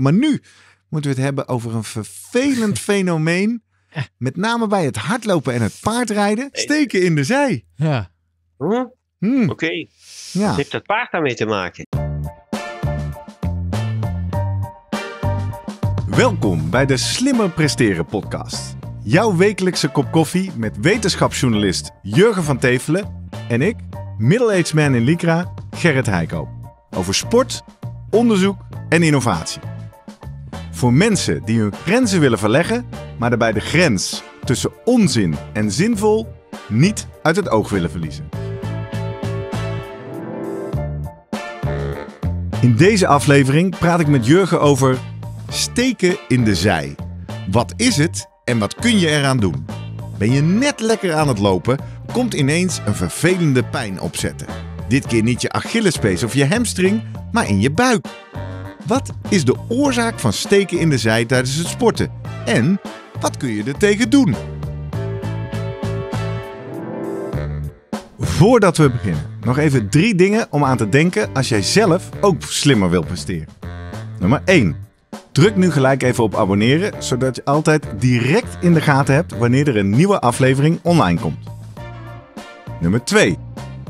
Maar nu moeten we het hebben over een vervelend fenomeen. Met name bij het hardlopen en het paardrijden. Steken in de zij. Ja. Hm? Hmm. Oké. Ja. Wat heeft dat paard daarmee te maken? Welkom bij de Slimmer Presteren podcast. Jouw wekelijkse kop koffie met wetenschapsjournalist Jurgen van Tevelen en ik, middle-aged man in Lycra, Gerrit Heikoop. Over sport, onderzoek en innovatie. Voor mensen die hun grenzen willen verleggen, maar daarbij de grens tussen onzin en zinvol niet uit het oog willen verliezen. In deze aflevering praat ik met Jurgen over steken in de zij. Wat is het en wat kun je eraan doen? Ben je net lekker aan het lopen, komt ineens een vervelende pijn opzetten. Dit keer niet je Achillespees of je hamstring, maar in je buik. Wat is de oorzaak van steken in de zij tijdens het sporten? En wat kun je er tegen doen? Voordat we beginnen, nog even drie dingen om aan te denken als jij zelf ook slimmer wil presteren. Nummer 1. Druk nu gelijk even op abonneren, zodat je altijd direct in de gaten hebt wanneer er een nieuwe aflevering online komt. Nummer 2.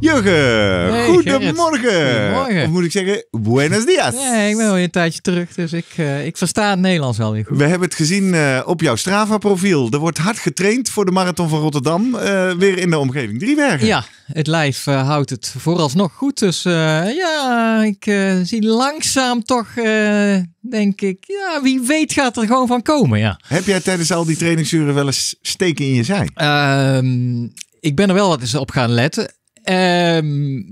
Jurgen, goedemorgen. Of moet ik zeggen, buenos dias. ik ben alweer een tijdje terug, dus ik, eh, ik versta het Nederlands wel weer goed. We hebben het gezien eh, op jouw Strava-profiel. Er wordt hard getraind voor de Marathon van Rotterdam, eh, weer in de omgeving Driebergen. Ja, het lijf houdt het vooralsnog goed. Dus ja, ik zie langzaam toch, denk ik, ja, wie weet gaat er gewoon van komen, ja. Heb jij tijdens al die trainingsuren wel eens steken in je zij? Ehm, ik ben er wel wat eens op gaan letten. Ehm,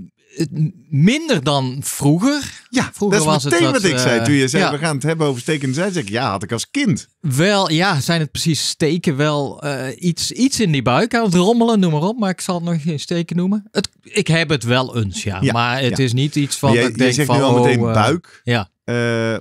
minder dan vroeger. Ja, vroeger dat is was meteen het wat, wat ik eh, zei toen je zei we gaan het hebben over steken Zij ik, ja, had ik als kind. Wel, ja, zijn het precies steken wel eh, iets, iets in die buik aan het rommelen, noem maar op. Maar ik zal het nog geen steken noemen. Het, ik heb het wel eens, ja. maar het is niet iets van jij, ik denk zegt van, nu al oh, meteen eh, buik. ja. Eh,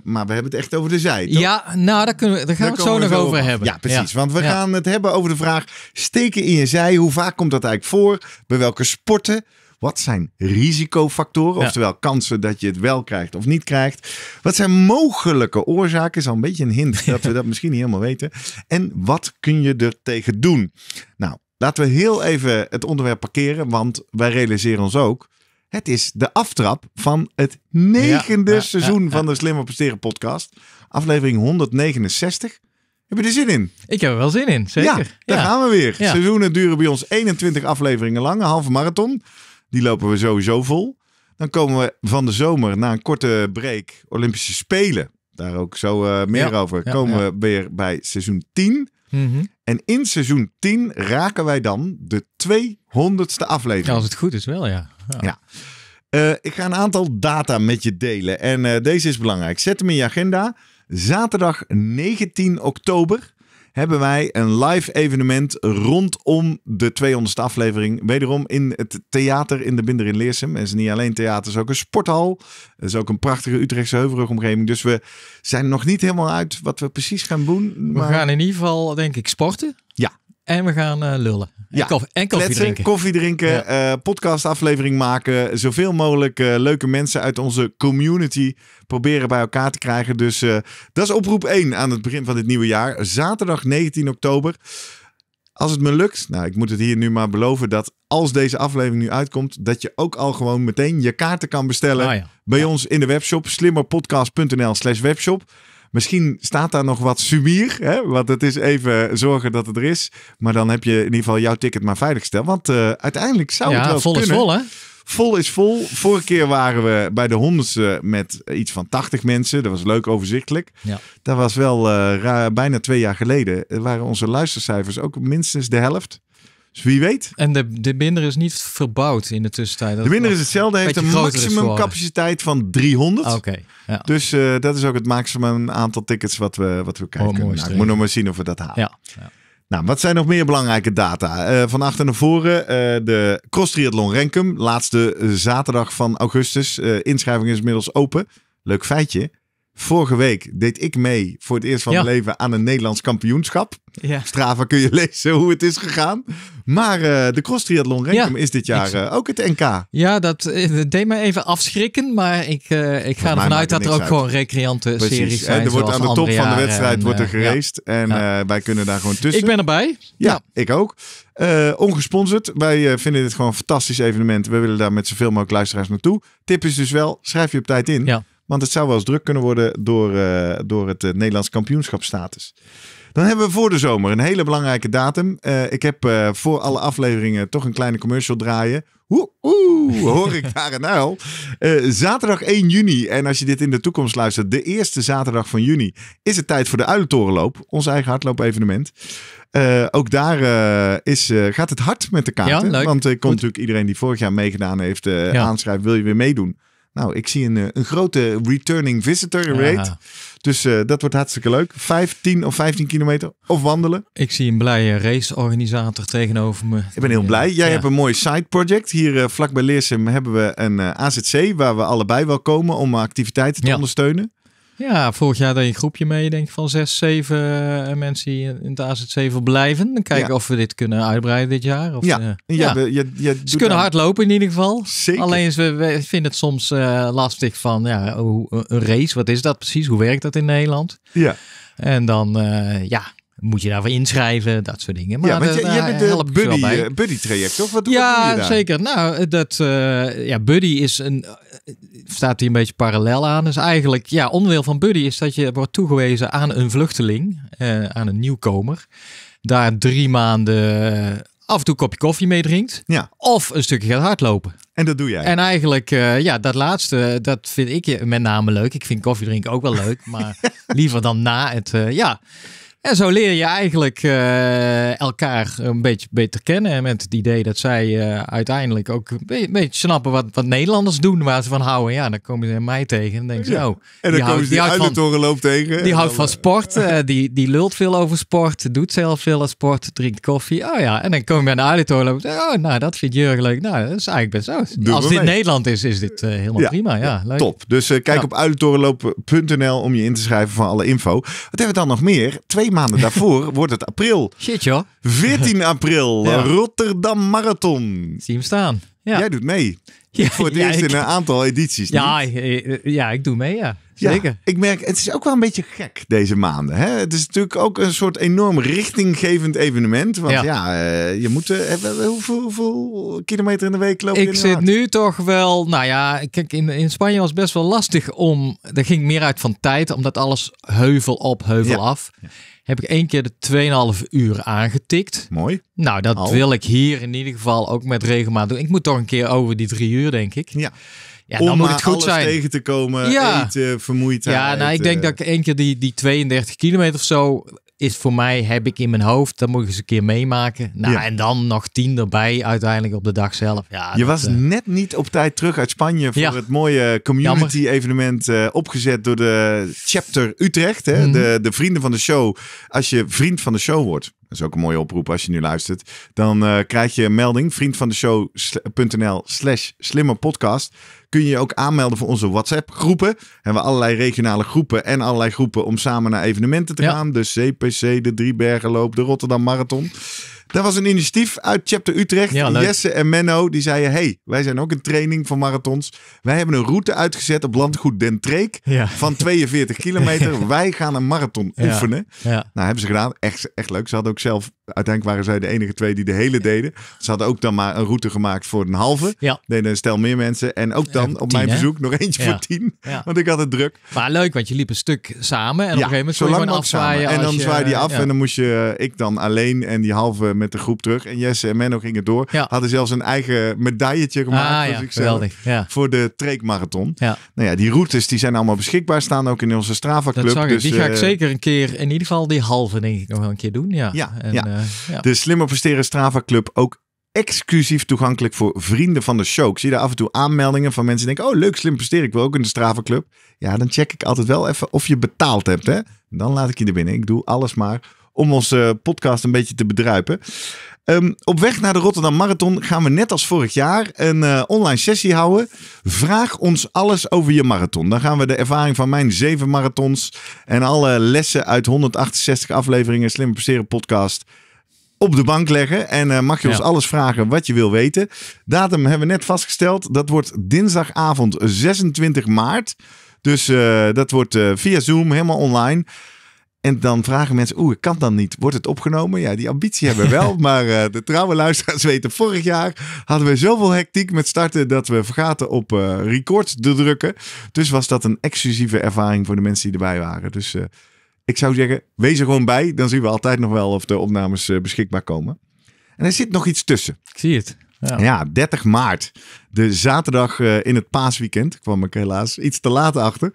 maar we hebben het echt over de zij. Toch? Ja, nou, daar, kunnen we, gaan we het zo nog over, hebben. Ja, precies. Want we gaan het hebben over de vraag: steken in je zij. Hoe vaak komt dat eigenlijk voor? Bij welke sporten? Wat zijn risicofactoren? Oftewel kansen dat je het wel krijgt of niet krijgt. Wat zijn mogelijke oorzaken? Is al een beetje een hint dat we dat misschien niet helemaal weten. En wat kun je er tegen doen? Nou, laten we heel even het onderwerp parkeren. Want wij realiseren ons ook het is de aftrap van het negende seizoen van de Slimmer Presteren podcast. Aflevering 169. Heb je er zin in? Ik heb er wel zin in, zeker. daar gaan we weer. Seizoenen duren bij ons 21 afleveringen lang, een halve marathon. Die lopen we sowieso vol. Dan komen we van de zomer na een korte break Olympische Spelen. Daar ook zo eh, meer over. Komen we weer bij seizoen 10. Mm en in seizoen 10 raken wij dan de 200ste aflevering. als het goed is wel, ja. Ja. Eh, ik ga een aantal data met je delen. En eh, deze is belangrijk. Zet hem in je agenda. Zaterdag 19 oktober hebben wij een live evenement rondom de 200ste aflevering. Wederom in het theater in de Binder in Leersum. En het is niet alleen theater, het is ook een sporthal. Het is ook een prachtige Utrechtse heuvelrugomgeving. Dus we zijn nog niet helemaal uit wat we precies gaan doen. Maar... We gaan in ieder geval, denk ik, sporten. Ja. En we gaan eh, lullen. En, ja. koffie, en koffie drinken. Koffie drinken, eh, podcastaflevering maken. Zoveel mogelijk eh, leuke mensen uit onze community proberen bij elkaar te krijgen. Dus dat is oproep 1 aan het begin van dit nieuwe jaar. Zaterdag 19 oktober. Als het me lukt, nou ik moet het hier nu maar beloven dat als deze aflevering nu uitkomt, dat je ook al gewoon meteen je kaarten kan bestellen ah, bij ons in de webshop slimmerpodcast.nl/slash webshop. Misschien staat daar nog wat sumier. Hè? Want het is even zorgen dat het er is. Maar dan heb je in ieder geval jouw ticket maar veilig gesteld. Want eh, uiteindelijk zou het wel vol is vol hè? Vol is vol. Vorige keer waren we bij de honderdste met iets van 80 mensen. Dat was leuk overzichtelijk. Ja. Dat was wel eh, bijna twee jaar geleden. Waren onze luistercijfers ook minstens de helft. Dus wie weet. En de, de binder is niet verbouwd in de tussentijd. de binder is hetzelfde, heeft een maximum capaciteit van 300. Ah, oké. Dus eh, dat is ook het maximum aantal tickets wat we, wat we oh, kijken. Oh, ik moet nog maar zien of we dat halen. Ja, ja. Nou, wat zijn nog meer belangrijke data? Uh, van achter naar voren uh, de Cross Triathlon Renkum. Laatste zaterdag van augustus. inschrijving is inmiddels open. Leuk feitje. Vorige week deed ik mee voor het eerst van mijn leven aan een Nederlands kampioenschap. Strava kun je lezen hoe het is gegaan. Maar eh, de cross triathlon Renkum is dit jaar eh, ook het NK. Ja, dat eh, deed mij even afschrikken. Maar ik, ik ga ervan uit dat er ook gewoon recreante series zijn. er wordt aan de top van de wedstrijd wordt er gereest. En wij kunnen daar gewoon tussen. Ik ben erbij. Ja, ik ook. ongesponsord. Wij vinden dit gewoon een fantastisch evenement. We willen daar met zoveel mogelijk luisteraars naartoe. Tip is dus wel, schrijf je op tijd in. Ja. Want het zou wel eens druk kunnen worden door, eh, door het eh, Nederlands kampioenschapstatus. Dan hebben we voor de zomer een hele belangrijke datum. Eh, ik heb voor alle afleveringen toch een kleine commercial draaien. Oeh, hoor ik daar een uil. zaterdag 1 juni, en als je dit in de toekomst luistert, de eerste zaterdag van juni, is het tijd voor de Uilentorenloop. Ons eigen hardloop-evenement. ook daar is, gaat het hard met de kaarten. want ik kon natuurlijk iedereen die vorig jaar meegedaan heeft aanschrijven. Wil je weer meedoen? Nou, ik zie een, eh, een grote returning visitor rate. Ja. Dus eh, dat wordt hartstikke leuk. Vijf, tien of 15 kilometer of wandelen. Ik zie een blije raceorganisator tegenover me. Ik ben heel blij. Jij hebt een mooi side project. Hier eh, vlak bij Leersum hebben we een AZC waar we allebei wel komen om activiteiten te ondersteunen. Ja, vorig jaar je een groepje mee, denk ik, van zes, zeven eh, mensen die in het AZC verblijven, blijven. Dan kijken of we dit kunnen uitbreiden dit jaar. Of, ja, eh, ja. Je, je ze kunnen hard lopen in ieder geval. Zeker. Alleen we, vinden het soms eh, lastig van, ja, hoe, een race, wat is dat precies? Hoe werkt dat in Nederland? Ja. En dan, ja, moet je daarvoor inschrijven, dat soort dingen. Maar ja, want je, je nou, bent de buddy, eh, buddy traject, toch? Wat, ja, doe je daar? zeker. Nou, eh, dat, eh, ja, buddy is een, staat hier een beetje parallel aan. Dus eigenlijk, ja, onderdeel van buddy is dat je wordt toegewezen aan een vluchteling, aan een nieuwkomer. Daar drie maanden af en toe een kopje koffie mee drinkt. Ja. Of een stukje gaat hardlopen. En dat doe jij. En eigenlijk, ja, dat laatste, dat vind ik met name leuk. Ik vind koffie drinken ook wel leuk, maar liever dan na het, ja. En zo leer je eigenlijk eh, elkaar een beetje beter kennen. Met het idee dat zij eh, uiteindelijk ook een beetje, snappen wat, wat Nederlanders doen, waar ze van houden. Ja, dan komen ze mij tegen en denk ze, oh. En dan komen ze die, uit de torenloop tegen. Die houdt van eh, sport, die, die lult veel over sport, doet zelf veel sport, drinkt koffie. Oh ja, en dan kom je bij de uit de torenloop. Oh, nou, dat vindt Jurgen leuk. Nou, dat is eigenlijk best zo. Als dit Nederland is, is dit helemaal prima. Ja, leuk. Top. Dus kijk op uilentorenloop.nl om je in te schrijven van alle info. Wat hebben we dan nog meer? Twee maanden daarvoor wordt het april. Shit joh. 14 april, Rotterdam Marathon. Zie hem staan. Ja. Jij doet mee. Voor het eerst in een aantal edities. Ja, ik, eh, eh, ja, ik doe mee, ja. Zeker. ik merk, het is ook wel een beetje gek deze maanden. Hè? Het is natuurlijk ook een soort enorm richtinggevend evenement. Want ja, eh, je moet. Hoeveel, hoeveel, kilometer in de week lopen? Ik zit nu toch wel. Nou ja, kijk, in, in Spanje was het best wel lastig om. Er ging meer uit van tijd, omdat alles heuvel op, heuvel af heb ik één keer de 2,5 uur aangetikt. Mooi. Nou, dat wil ik hier in ieder geval ook met regelmaat doen. Ik moet toch een keer over die drie uur, denk ik. Ja. dan Om moet het goed alles tegen te komen, ja. eten, vermoeidheid. Ja, nou, ik denk eh, dat ik één keer die, die 32 kilometer of zo is voor mij, heb ik in mijn hoofd, dat moet ik eens een keer meemaken. Nou, en dan nog tien erbij uiteindelijk op de dag zelf. Ja, je was eh, net niet op tijd terug uit Spanje voor het mooie community evenement eh, opgezet door de chapter Utrecht. Hè? Mhm. de, de vrienden van de show, als je vriend van de show wordt dat is ook een mooie oproep als je nu luistert. Dan eh, krijg je een melding. Vriendvandeshow.nl slash slimmer podcast. Kun je je ook aanmelden voor onze WhatsApp groepen. Hebben we allerlei regionale groepen en allerlei groepen om samen naar evenementen te gaan. De CPC, de Driebergenloop, de Rotterdam Marathon. Dat was een initiatief uit Chapter Utrecht. Jesse en Menno die zeiden: hey, wij zijn ook een training van marathons. Wij hebben een route uitgezet op landgoed Den Treek van 42 kilometer. wij gaan een marathon oefenen. Nou, hebben ze gedaan. Echt, echt leuk. Ze hadden ook zelf Uiteindelijk waren zij de enige twee die de hele deden. Ze hadden ook dan maar een route gemaakt voor een halve. Ja. Deden stel meer mensen. En ook dan, op mijn hè? bezoek, nog eentje voor tien. Want ik had het druk. Maar leuk, want je liep een stuk samen. En op een gegeven moment je lang afzwaaien. En dan je... zwaaide je af. En dan moest je, eh, ik dan alleen en die halve met de groep terug. En Jesse en Menno gingen door. Hadden zelfs een eigen medailletje ah, gemaakt ah, voor geweldig. Voor de treekmarathon. Nou ja, die routes die zijn allemaal beschikbaar. Staan ook in onze Strava Club. Dus, die ga ik eh, zeker een keer, in ieder geval die halve denk ik nog wel een keer doen. ja. Eh, eh, de Slimmer Presteren Strava Club ook exclusief toegankelijk voor vrienden van de show. Ik zie daar af en toe aanmeldingen van mensen die denken... oh, leuk, slim presteren, ik wil ook in de Strava Club. Ja, dan check ik altijd wel even of je betaald hebt. Hè? Dan laat ik je er binnen. Ik doe alles maar om onze podcast een beetje te bedruipen. Ehm, op weg naar de Rotterdam Marathon gaan we net als vorig jaar een eh, online sessie houden. Vraag ons alles over je marathon. Dan gaan we de ervaring van mijn zeven marathons en alle lessen uit 168 afleveringen Slim Presteren podcast op de bank leggen. En eh, mag je ons alles vragen wat je wil weten. Datum hebben we net vastgesteld. Dat wordt dinsdagavond 26 maart. Dus eh, dat wordt eh, via Zoom, helemaal online. En dan vragen mensen, oeh, ik kan dan niet. Wordt het opgenomen? Ja, die ambitie hebben we wel. maar de trouwe luisteraars weten, vorig jaar hadden we zoveel hectiek met starten dat we vergaten op record te drukken. Dus was dat een exclusieve ervaring voor de mensen die erbij waren. Dus ik zou zeggen, wees er gewoon bij. Dan zien we altijd nog wel of de opnames eh, beschikbaar komen. En er zit nog iets tussen. Ik zie het. Ja. ja. 30 maart. De zaterdag eh, in het paasweekend. Kwam ik helaas iets te laat achter.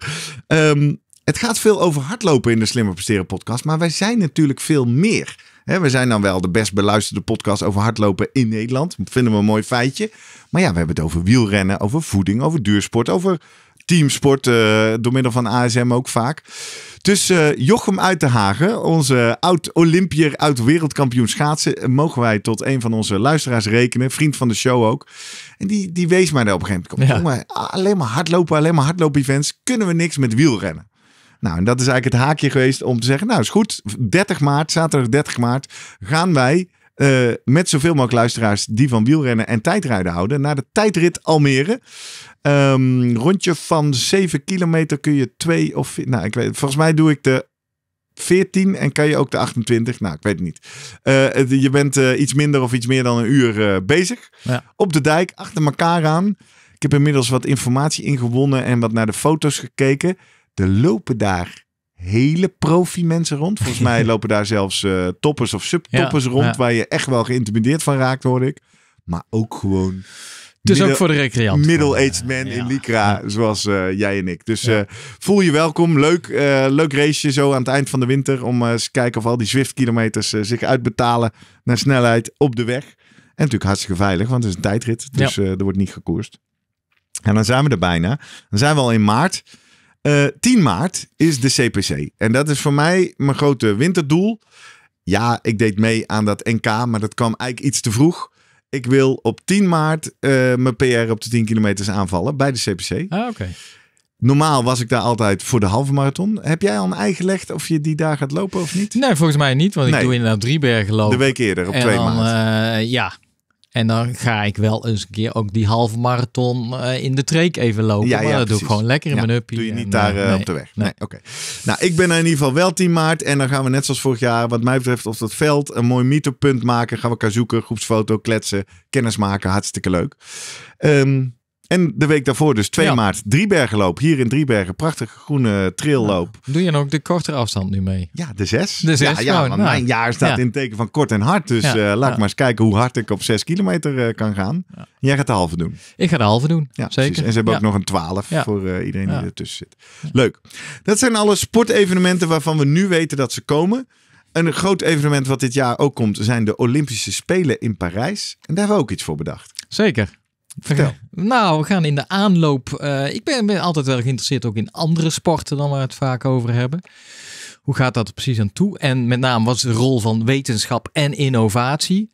Ehm, het gaat veel over hardlopen in de Slimmer Presteren podcast. Maar wij zijn natuurlijk veel meer. we zijn dan wel de best beluisterde podcast over hardlopen in Nederland. Dat vinden we een mooi feitje. Maar ja, we hebben het over wielrennen, over voeding, over duursport, over teamsport. Eh, door middel van ASM ook vaak. Tussen eh, Jochem uit de Hagen, onze oud-Olympier, oud-wereldkampioen schaatsen, mogen wij tot een van onze luisteraars rekenen. Vriend van de show ook. En die, die wees mij daar op een gegeven moment. Kom, alleen maar hardlopen, alleen maar hardloop-events. Kunnen we niks met wielrennen? Nou, en dat is eigenlijk het haakje geweest om te zeggen: Nou, is goed. 30 maart, zaterdag 30 maart, gaan wij eh, met zoveel mogelijk luisteraars die van wielrennen en tijdrijden houden. Naar de tijdrit Almere. Um, rondje van 7 kilometer kun je 2 of... Nou, ik weet, volgens mij doe ik de 14 en kan je ook de 28? Nou, ik weet het niet. Eh, je bent eh, iets minder of iets meer dan een uur bezig. Ja. Op de dijk, achter elkaar aan. Ik heb inmiddels wat informatie ingewonnen en wat naar de foto's gekeken. Er lopen daar hele profi mensen rond. Volgens mij lopen daar zelfs uh, toppers of subtoppers rond. Waar je echt wel geïntimideerd van raakt, hoor ik. Maar ook gewoon. Dus ook voor de recreant. Middle-aged man in Lycra, zoals eh, jij en ik. Dus eh, voel je welkom. Leuk, leuk raceje zo aan het eind van de winter. Om eens te kijken of al die Zwift-kilometers zich uitbetalen naar snelheid op de weg. En natuurlijk hartstikke veilig, want het is een tijdrit. Dus er wordt niet gekoerst. En dan zijn we er bijna. Dan zijn we al in maart. 10 eh, maart is de CPC. En dat is voor mij mijn grote winterdoel. Ja, ik deed mee aan dat NK, maar dat kwam eigenlijk iets te vroeg. Ik wil op 10 maart eh, mijn PR op de 10 kilometers aanvallen bij de CPC. Ah, oké. Normaal was ik daar altijd voor de halve marathon. Heb jij al een ei gelegd of je die daar gaat lopen of niet? Nee, volgens mij niet. Want ik doe inderdaad drie bergen lopen. De week eerder, op twee dan, eh, ja, en dan ga ik wel eens een keer ook die halve marathon eh, in de treek even lopen. Ja, maar dat doe ik gewoon lekker in mijn uppie. Doe je niet daar eh, eh, op de weg. Nee, oké. Nou, ik ben in ieder geval wel 10 maart. En dan gaan we net zoals vorig jaar, wat mij betreft, op dat veld een mooi punt maken. Gaan we elkaar zoeken, groepsfoto, kletsen, kennis maken. Hartstikke leuk. Um, en de week daarvoor dus 2 ja. maart Driebergenloop. Hier in Driebergen. Prachtige groene trailloop. Doe je dan ook de kortere afstand nu mee? Ja, de 6. De 6. Ja, ja mijn jaar staat in het teken van kort en hard. Dus eh, laat maar eens kijken hoe hard ik op 6 kilometer eh, kan gaan. Jij gaat de halve doen. Ik ga de halve doen, ja, zeker. En ze hebben ook nog een 12 voor eh, iedereen die ertussen zit. Leuk. Dat zijn alle sportevenementen waarvan we nu weten dat ze komen. Een groot evenement wat dit jaar ook komt zijn de Olympische Spelen in Parijs. En daar hebben we ook iets voor bedacht. Zeker. Nou, we gaan in de aanloop. Eh, ik ben, altijd wel geïnteresseerd ook in andere sporten dan waar we het vaak over hebben. Hoe gaat dat er precies aan toe? En met name wat is de rol van wetenschap en innovatie?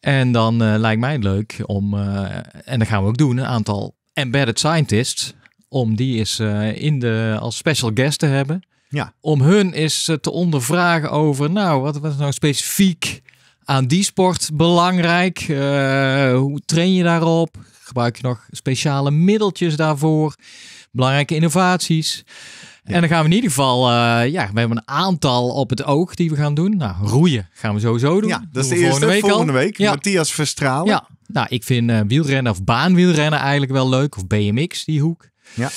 En dan eh, lijkt mij leuk om, eh, en dat gaan we ook doen, een aantal embedded scientists. Om die eens in de, als special guest te hebben. Ja. Om hun eens te ondervragen over, nou, wat was nou specifiek aan die sport belangrijk? hoe train je daarop? gebruik je nog speciale middeltjes daarvoor, belangrijke innovaties. En dan gaan we in ieder geval, eh, ja, we hebben een aantal op het oog die we gaan doen. Nou, roeien gaan we sowieso doen. Ja, dat is de eerste volgende week. Volgende week. Ja. Matthias Verstralen. Ja, nou, ik vind eh, wielrennen of baanwielrennen eigenlijk wel leuk. Of BMX, die hoek. Ja.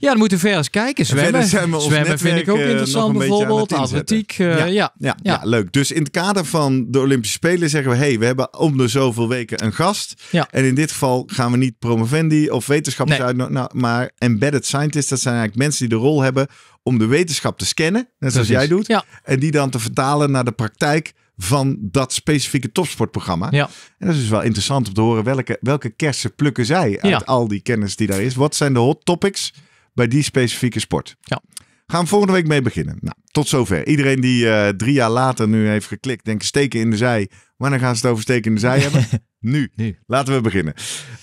Ja, dan moeten we ver eens kijken. Zwemmen, zwemmen, vind ik ook eh, interessant bijvoorbeeld. Atletiek, uh, ja, ja, ja, leuk. Dus in het kader van de Olympische Spelen zeggen we... hey, we hebben om de zoveel weken een gast. En in dit geval gaan we niet promovendi of wetenschappers nee. uit... Nou, nou, maar embedded scientists, dat zijn eigenlijk mensen die de rol hebben... om de wetenschap te scannen, net zoals jij doet. En die dan te vertalen naar de praktijk van dat specifieke topsportprogramma. Ja. En dat is dus wel interessant om te horen welke, welke kersen plukken zij uit al die kennis die daar is. Wat zijn de hot topics bij die specifieke sport. Ja. Gaan we volgende week mee beginnen. Nou, tot zover. Iedereen die eh, drie jaar later nu heeft geklikt, denkt steken in de zij. Wanneer gaan ze het over steken in de zij hebben? nu. nu. Laten we beginnen.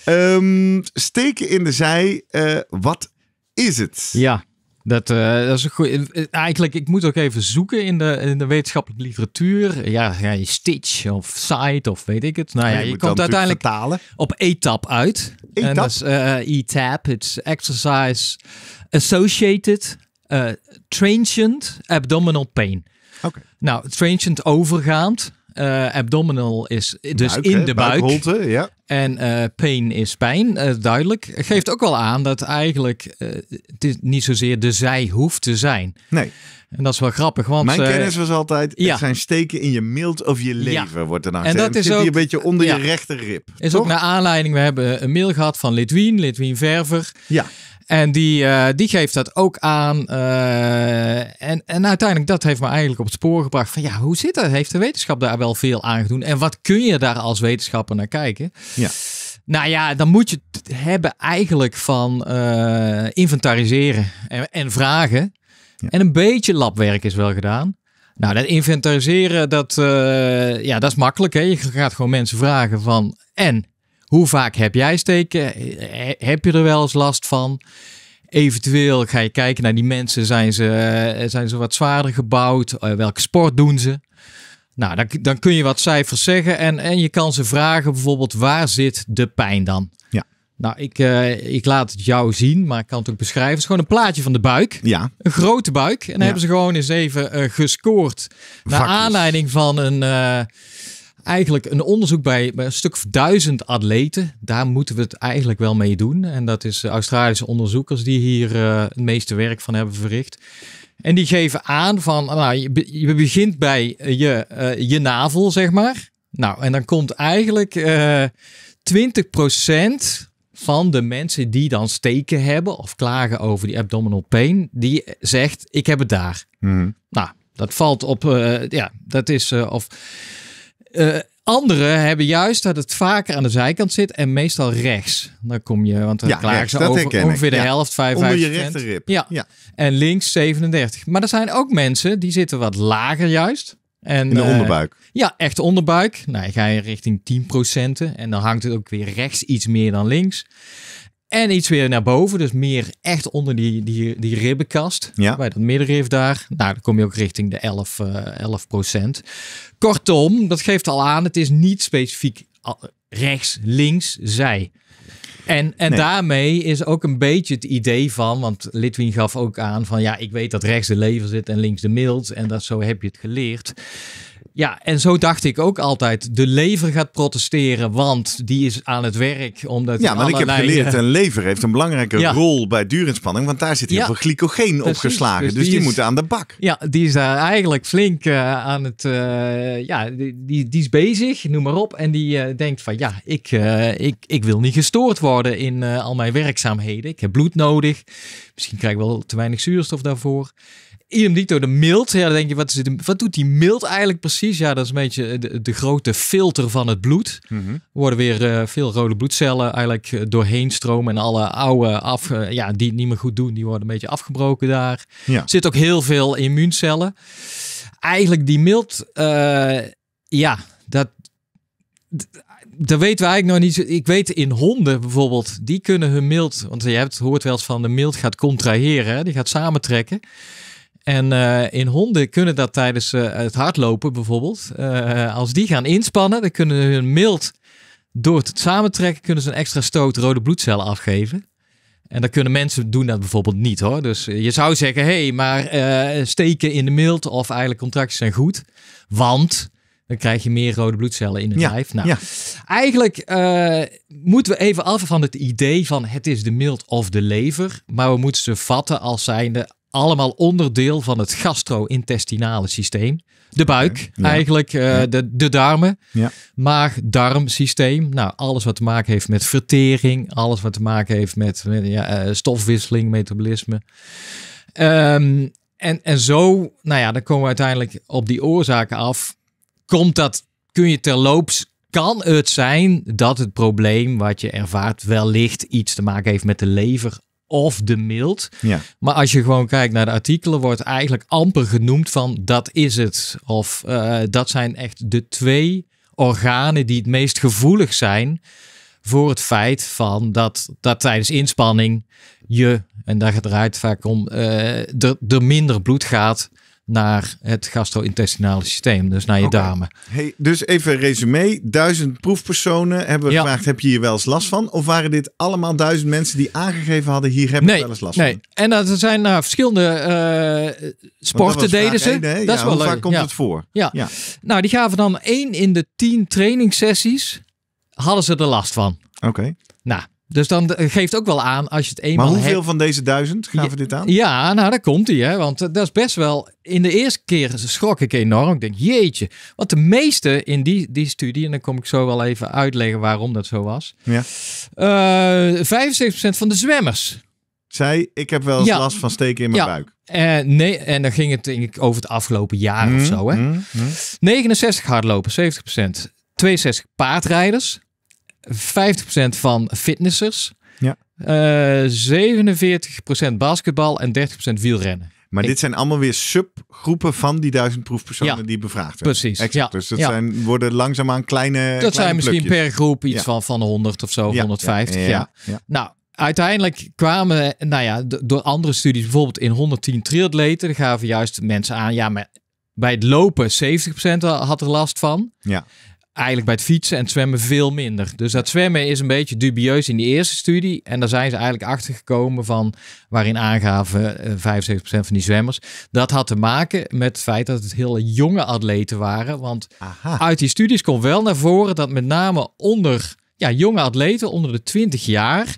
Ehm, steken in de zij, eh, wat is het? Ja, dat, eh, dat is een goeie. Eh, eh, eigenlijk, ik moet ook even zoeken in de, in de wetenschappelijke literatuur. Ja, ja, Stitch of Site of weet ik het. Nou ja, je, komt uiteindelijk op ETAP uit. ETAP? En e dat is uh, ETAP. It's Exercise Associated uh, Transient Abdominal Pain. Oké. Nou, transient overgaand. Uh, abdominal is dus in de buik. Buikholte, ja. En eh, pain is pijn, uh, duidelijk. Geeft ook wel aan dat eigenlijk het niet zozeer de zij hoeft te zijn. Nee. En dat is wel grappig, want... Mijn eh, kennis was altijd, ja. het zijn steken in je mild of je leven wordt er nou gezegd. En dat is ook... een beetje onder je rechterrib. Is toch? ook naar aanleiding, we hebben een mail gehad van Litwin, Litwin Verver. Ja. En die, eh, die geeft dat ook aan. Eh, en, en uiteindelijk, dat heeft me eigenlijk op het spoor gebracht van ja, hoe zit dat? Heeft de wetenschap daar wel veel aan gedaan? En wat kun je daar als wetenschapper naar kijken? Ja. Nou ja, dan moet je het hebben eigenlijk van inventariseren en, en vragen. En een beetje labwerk is wel gedaan. Nou, dat inventariseren, dat, eh, ja, dat is makkelijk. Hè? Je gaat gewoon mensen vragen van... En, hoe vaak heb jij steken? Eh, eh, heb je er wel eens last van? Eventueel ga je kijken naar die mensen. Zijn ze, zijn ze wat zwaarder gebouwd? welke sport doen ze? Nou, dan, dan kun je wat cijfers zeggen. En, en je kan ze vragen bijvoorbeeld... Waar zit de pijn dan? Nou, ik, eh, ik laat het jou zien, maar ik kan het ook beschrijven. Het is gewoon een plaatje van de buik. Ja. Een grote buik. En dan hebben ze gewoon eens even eh, gescoord. Naar aanleiding van een... Eh, eigenlijk een onderzoek bij, bij, een stuk duizend atleten. Daar moeten we het eigenlijk wel mee doen. En dat is Australische onderzoekers die hier het meeste werk van hebben verricht. En die geven aan van, nou, je, begint bij je, je navel, zeg maar. Nou, en dan komt eigenlijk... 20% van de mensen die dan steken hebben of klagen over die abdominal pain, die zegt: Ik heb het daar. Mhm. Nou, dat valt op, eh, ja, dat is eh, of. Eh, anderen hebben juist dat het vaker aan de zijkant zit en meestal rechts. Dan kom je, want dan ja, klagen ze over, ongeveer de helft, 55 Onder je rechterrib. Ja. ja. En links 37. Maar er zijn ook mensen die zitten wat lager juist. En, in de eh, onderbuik? ja, echt onderbuik. Nou, ga je richting 10% en dan hangt het ook weer rechts iets meer dan links. En iets weer naar boven, dus meer echt onder die, die, die ribbenkast. Ja. Bij dat middenrif daar. Nou, dan kom je ook richting de 11, uh, 11 Kortom, dat geeft al aan, het is niet specifiek eh, rechts, links, zij. En, en daarmee is ook een beetje het idee van, want Litwin gaf ook aan van ja, ik weet dat rechts de lever zit en links de mild en dat zo heb je het geleerd. Ja, en zo dacht ik ook altijd. De lever gaat protesteren, want die is aan het werk. Omdat ja, maar ik heb geleerd, eh, een lever heeft een belangrijke rol bij duurinspanning. Want daar zit heel veel glycogeen Precies. opgeslagen. Dus, dus, die, moet aan de bak. Ja, die is daar eigenlijk flink eh, aan het... Eh, ja, die, die, is bezig, noem maar op. En die denkt van, ja, ik, ik, ik wil niet gestoord worden in al mijn werkzaamheden. Ik heb bloed nodig. Misschien krijg ik wel te weinig zuurstof daarvoor. Idem door de mild. Ja, dan denk je, wat, is het, wat doet die mild eigenlijk precies? Ja, dat is een beetje eh, de, grote filter van het bloed. Mm worden weer eh, veel rode bloedcellen eigenlijk eh, doorheen stromen. En alle oude, af, ja, die het niet meer goed doen, die worden een beetje afgebroken daar. Ja. zit ook heel veel immuuncellen. Eigenlijk die mild, ja, dat... Dat weten we eigenlijk nog niet. Ik weet in honden bijvoorbeeld, die kunnen hun mild, want je hebt, hoort wel eens van de mild gaat contraheren, hè? die gaat samentrekken. En eh, in honden kunnen dat tijdens eh, het hardlopen bijvoorbeeld. Eh, als die gaan inspannen, dan kunnen hun mild door het samentrekken kunnen ze een extra stoot rode bloedcellen afgeven. En dan kunnen mensen doen dat bijvoorbeeld niet hoor. Dus je zou zeggen, hé, hey, maar steken in de mild of eigenlijk contracties zijn goed. Want dan krijg je meer rode bloedcellen in het lijf. Nou, Eigenlijk moeten we even af van het idee van het is de mild of de lever. Maar we moeten ze vatten als zijnde allemaal onderdeel van het gastro-intestinale systeem. De buik, eigenlijk, eh, de, de darmen, ja. maag, systeem Nou, alles wat te maken heeft met vertering, alles wat te maken heeft met, eh, stofwisseling, metabolisme. Ehm, en, en zo, nou ja, dan komen we uiteindelijk op die oorzaken af. Komt dat, kun je terloops, kan het zijn dat het probleem wat je ervaart wellicht iets te maken heeft met de lever of de mild. Ja. Maar als je gewoon kijkt naar de artikelen, wordt eigenlijk amper genoemd van dat is het. Of eh, dat zijn echt de twee organen die het meest gevoelig zijn voor het feit van dat, dat tijdens inspanning je, en daar gaat het vaak om, uh, er, er minder bloed gaat naar het gastrointestinale systeem, dus naar je okay. darmen. Hey, dus even resume, duizend proefpersonen hebben we gevraagd, heb je hier wel eens last van? Of waren dit allemaal duizend mensen die aangegeven hadden, hier heb ik wel eens last van? Nee, en dat er zijn nou, verschillende eh, sporten deden ze. dat is wel leuk. vaak komt het voor? Ja. nou die gaven dan één in de tien trainingssessies, hadden ze er last van. Oké. Nou, dus dan eh, geeft ook wel aan als je het eenmaal. Maar hoeveel van deze duizend gaven dit aan? Ja, nou daar komt hij, hè? Want eh, dat is best wel. In de eerste keer schrok ik enorm. Ik denk, jeetje. Want de meeste in die, die studie, en dan kom ik zo wel even uitleggen waarom dat zo was. Ja. Uh, eh, 75% van de zwemmers. Zij, ik heb wel eens last van steken in mijn ja. buik. nee, en dan ging het denk ik over het afgelopen jaar of mm, zo. Hè? 69 mm, mm. hardlopers, 70%. 62 paardrijders, 50% van fitnessers. Ja. Uh, eh, 47% basketbal en 30% wielrennen. Maar dit zijn allemaal weer subgroepen van die duizend proefpersonen die bevraagd werden. Precies. Ja, dus dat zijn, worden langzaamaan kleine. Dat zijn misschien per groep iets van, van 100 of zo, 150. ja. Nou, uiteindelijk kwamen, nou ja, door andere studies, bijvoorbeeld in 110 triatleten, gaven juist mensen aan, ja, maar bij het lopen 70% had er last van. Ja eigenlijk bij het fietsen en het zwemmen veel minder. Dus dat zwemmen is een beetje dubieus in die eerste studie. En daar zijn ze eigenlijk achter gekomen van waarin aangaven uh, eh, 75% van die zwemmers. Dat had te maken met het feit dat het hele jonge atleten waren. Want uit die studies komt wel naar voren dat met name onder ja, jonge atleten onder de 20 jaar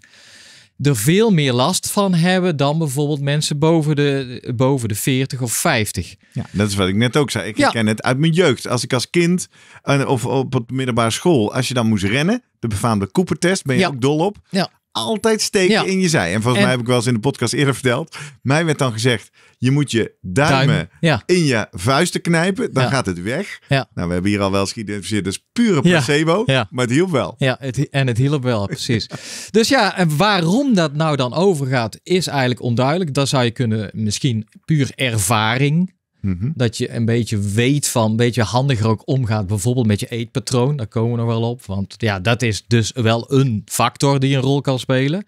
er veel meer last van hebben dan bijvoorbeeld mensen boven de, boven de 40 of 50. Ja, dat is wat ik net ook zei. Ik herken ken het uit mijn jeugd. Als ik als kind eh, of op het middelbare school, als je dan moest rennen, de befaamde Cooper-test, ben je ook dol op. Ja altijd steken in je zij. En volgens mij heb ik wel eens in de podcast eerder verteld. Mij werd dan gezegd, je moet je duimen, Ja. in je vuisten knijpen. Dan gaat het weg. Ja. Nou, we hebben hier al wel eens geïdentificeerd. Dat is pure placebo. Maar het hielp wel. Ja, het, en het hielp wel, precies. dus ja, en waarom dat nou dan overgaat, is eigenlijk onduidelijk. Dat zou je kunnen misschien puur ervaring Mhm. Dat je een beetje weet van, een beetje handiger ook omgaat. Bijvoorbeeld met je eetpatroon, daar komen we nog wel op. Want ja, dat is dus wel een factor die een rol kan spelen.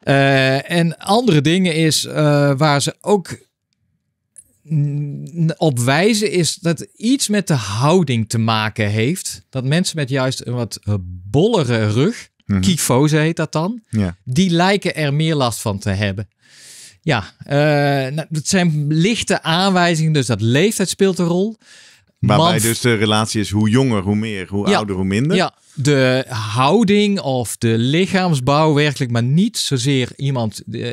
Eh, en andere dingen is eh, waar ze ook op wijzen is dat iets met de houding te maken heeft. Dat mensen met juist een wat bollere rug, mhm. kyfose heet dat dan, die lijken er meer last van te hebben. Ja, uh, dat zijn lichte aanwijzingen, dus dat leeftijd speelt een rol. Waarbij dus de relatie is hoe jonger, hoe meer, hoe ouder, hoe minder. Ja, de houding of de lichaamsbouw werkelijk, maar niet zozeer iemand eh,